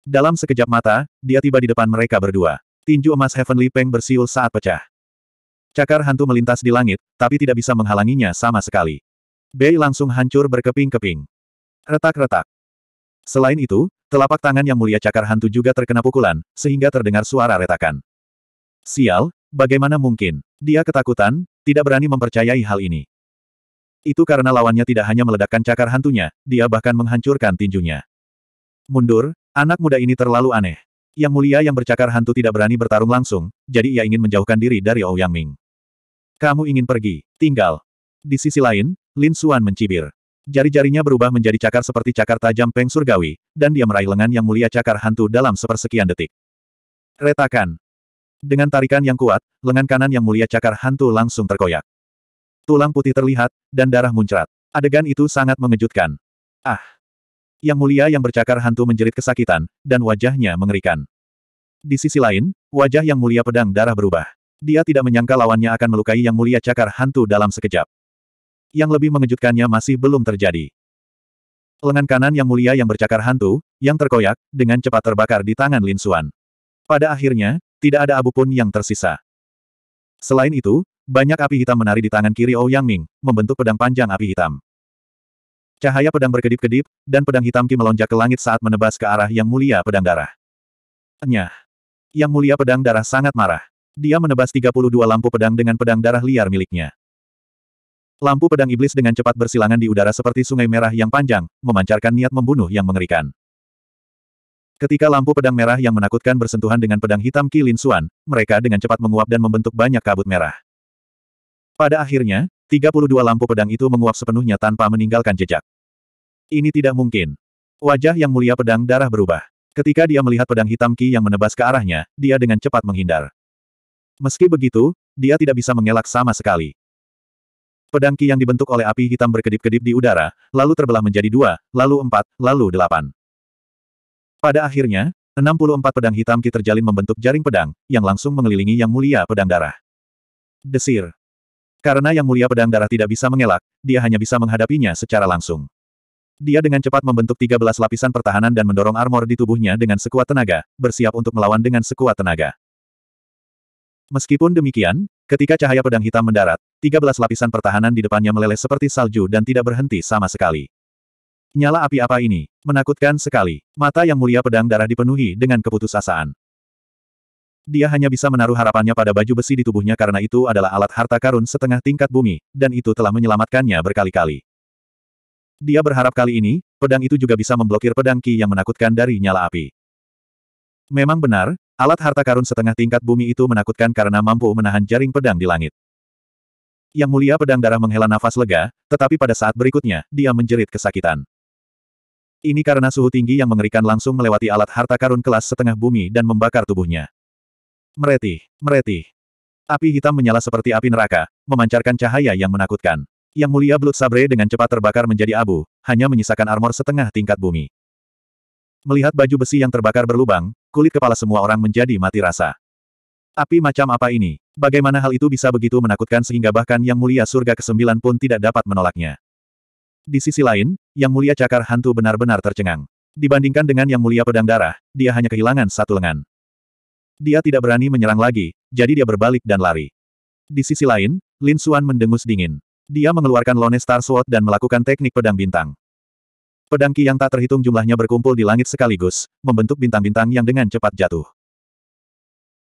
Dalam sekejap mata, dia tiba di depan mereka berdua. Tinju emas Heavenly Peng bersiul saat pecah. Cakar hantu melintas di langit, tapi tidak bisa menghalanginya sama sekali. Bei langsung hancur berkeping-keping. Retak-retak. Selain itu, telapak tangan yang mulia cakar hantu juga terkena pukulan, sehingga terdengar suara retakan. Sial, bagaimana mungkin? Dia ketakutan, tidak berani mempercayai hal ini. Itu karena lawannya tidak hanya meledakkan cakar hantunya, dia bahkan menghancurkan tinjunya. Mundur, Anak muda ini terlalu aneh. Yang mulia yang bercakar hantu tidak berani bertarung langsung, jadi ia ingin menjauhkan diri dari Ouyang oh Ming. Kamu ingin pergi, tinggal. Di sisi lain, Lin Suan mencibir. Jari-jarinya berubah menjadi cakar seperti cakar tajam Peng Surgawi, dan dia meraih lengan yang mulia cakar hantu dalam sepersekian detik. Retakan. Dengan tarikan yang kuat, lengan kanan yang mulia cakar hantu langsung terkoyak. Tulang putih terlihat, dan darah muncrat. Adegan itu sangat mengejutkan. Ah! Yang mulia yang bercakar hantu menjerit kesakitan, dan wajahnya mengerikan. Di sisi lain, wajah yang mulia pedang darah berubah. Dia tidak menyangka lawannya akan melukai yang mulia cakar hantu dalam sekejap. Yang lebih mengejutkannya masih belum terjadi. Lengan kanan yang mulia yang bercakar hantu, yang terkoyak, dengan cepat terbakar di tangan Lin Suan. Pada akhirnya, tidak ada abu pun yang tersisa. Selain itu, banyak api hitam menari di tangan kiri Ouyang oh Ming, membentuk pedang panjang api hitam. Cahaya pedang berkedip-kedip, dan pedang hitam Ki melonjak ke langit saat menebas ke arah Yang Mulia Pedang Darah. Nyah! Yang Mulia Pedang Darah sangat marah. Dia menebas 32 lampu pedang dengan pedang darah liar miliknya. Lampu pedang iblis dengan cepat bersilangan di udara seperti sungai merah yang panjang, memancarkan niat membunuh yang mengerikan. Ketika lampu pedang merah yang menakutkan bersentuhan dengan pedang hitam Ki Lin Xuan, mereka dengan cepat menguap dan membentuk banyak kabut merah. Pada akhirnya, 32 lampu pedang itu menguap sepenuhnya tanpa meninggalkan jejak. Ini tidak mungkin. Wajah yang mulia pedang darah berubah. Ketika dia melihat pedang hitam Ki yang menebas ke arahnya, dia dengan cepat menghindar. Meski begitu, dia tidak bisa mengelak sama sekali. Pedang Ki yang dibentuk oleh api hitam berkedip-kedip di udara, lalu terbelah menjadi dua, lalu empat, lalu delapan. Pada akhirnya, 64 pedang hitam Ki terjalin membentuk jaring pedang, yang langsung mengelilingi yang mulia pedang darah. Desir. Karena yang mulia pedang darah tidak bisa mengelak, dia hanya bisa menghadapinya secara langsung. Dia dengan cepat membentuk 13 lapisan pertahanan dan mendorong armor di tubuhnya dengan sekuat tenaga, bersiap untuk melawan dengan sekuat tenaga. Meskipun demikian, ketika cahaya pedang hitam mendarat, 13 lapisan pertahanan di depannya meleleh seperti salju dan tidak berhenti sama sekali. Nyala api apa ini? Menakutkan sekali. Mata yang mulia pedang darah dipenuhi dengan keputusasaan dia hanya bisa menaruh harapannya pada baju besi di tubuhnya karena itu adalah alat harta karun setengah tingkat bumi, dan itu telah menyelamatkannya berkali-kali. Dia berharap kali ini, pedang itu juga bisa memblokir pedang Ki yang menakutkan dari nyala api. Memang benar, alat harta karun setengah tingkat bumi itu menakutkan karena mampu menahan jaring pedang di langit. Yang mulia pedang darah menghela nafas lega, tetapi pada saat berikutnya, dia menjerit kesakitan. Ini karena suhu tinggi yang mengerikan langsung melewati alat harta karun kelas setengah bumi dan membakar tubuhnya. Mereti, Mereti. Api hitam menyala seperti api neraka, memancarkan cahaya yang menakutkan. Yang mulia Blood Sabre dengan cepat terbakar menjadi abu, hanya menyisakan armor setengah tingkat bumi. Melihat baju besi yang terbakar berlubang, kulit kepala semua orang menjadi mati rasa. Api macam apa ini? Bagaimana hal itu bisa begitu menakutkan sehingga bahkan Yang Mulia Surga ke-9 pun tidak dapat menolaknya? Di sisi lain, Yang Mulia Cakar Hantu benar-benar tercengang. Dibandingkan dengan Yang Mulia Pedang Darah, dia hanya kehilangan satu lengan. Dia tidak berani menyerang lagi, jadi dia berbalik dan lari. Di sisi lain, Lin Xuan mendengus dingin. Dia mengeluarkan Lone Star Sword dan melakukan teknik pedang bintang. Pedang Ki yang tak terhitung jumlahnya berkumpul di langit sekaligus, membentuk bintang-bintang yang dengan cepat jatuh.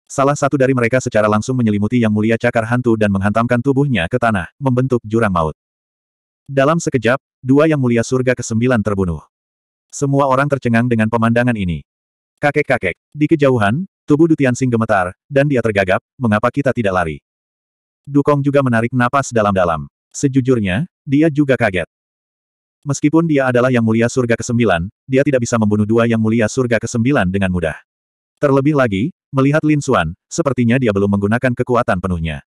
Salah satu dari mereka secara langsung menyelimuti yang mulia cakar hantu dan menghantamkan tubuhnya ke tanah, membentuk jurang maut. Dalam sekejap, dua yang mulia surga kesembilan terbunuh. Semua orang tercengang dengan pemandangan ini. Kakek-kakek, di kejauhan, Tubuh Dutiansing gemetar, dan dia tergagap, mengapa kita tidak lari? Dukong juga menarik napas dalam-dalam. Sejujurnya, dia juga kaget. Meskipun dia adalah yang mulia surga ke-9, dia tidak bisa membunuh dua yang mulia surga ke-9 dengan mudah. Terlebih lagi, melihat Lin Xuan, sepertinya dia belum menggunakan kekuatan penuhnya.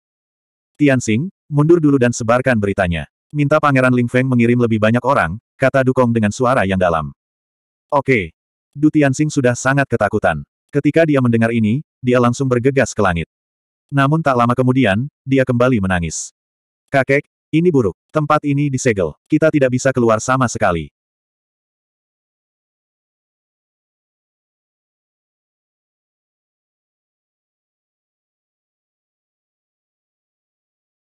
Tianxing, mundur dulu dan sebarkan beritanya. Minta Pangeran Ling Feng mengirim lebih banyak orang, kata Dukong dengan suara yang dalam. Oke. Du Xing sudah sangat ketakutan. Ketika dia mendengar ini, dia langsung bergegas ke langit. Namun tak lama kemudian, dia kembali menangis. Kakek, ini buruk. Tempat ini disegel. Kita tidak bisa keluar sama sekali.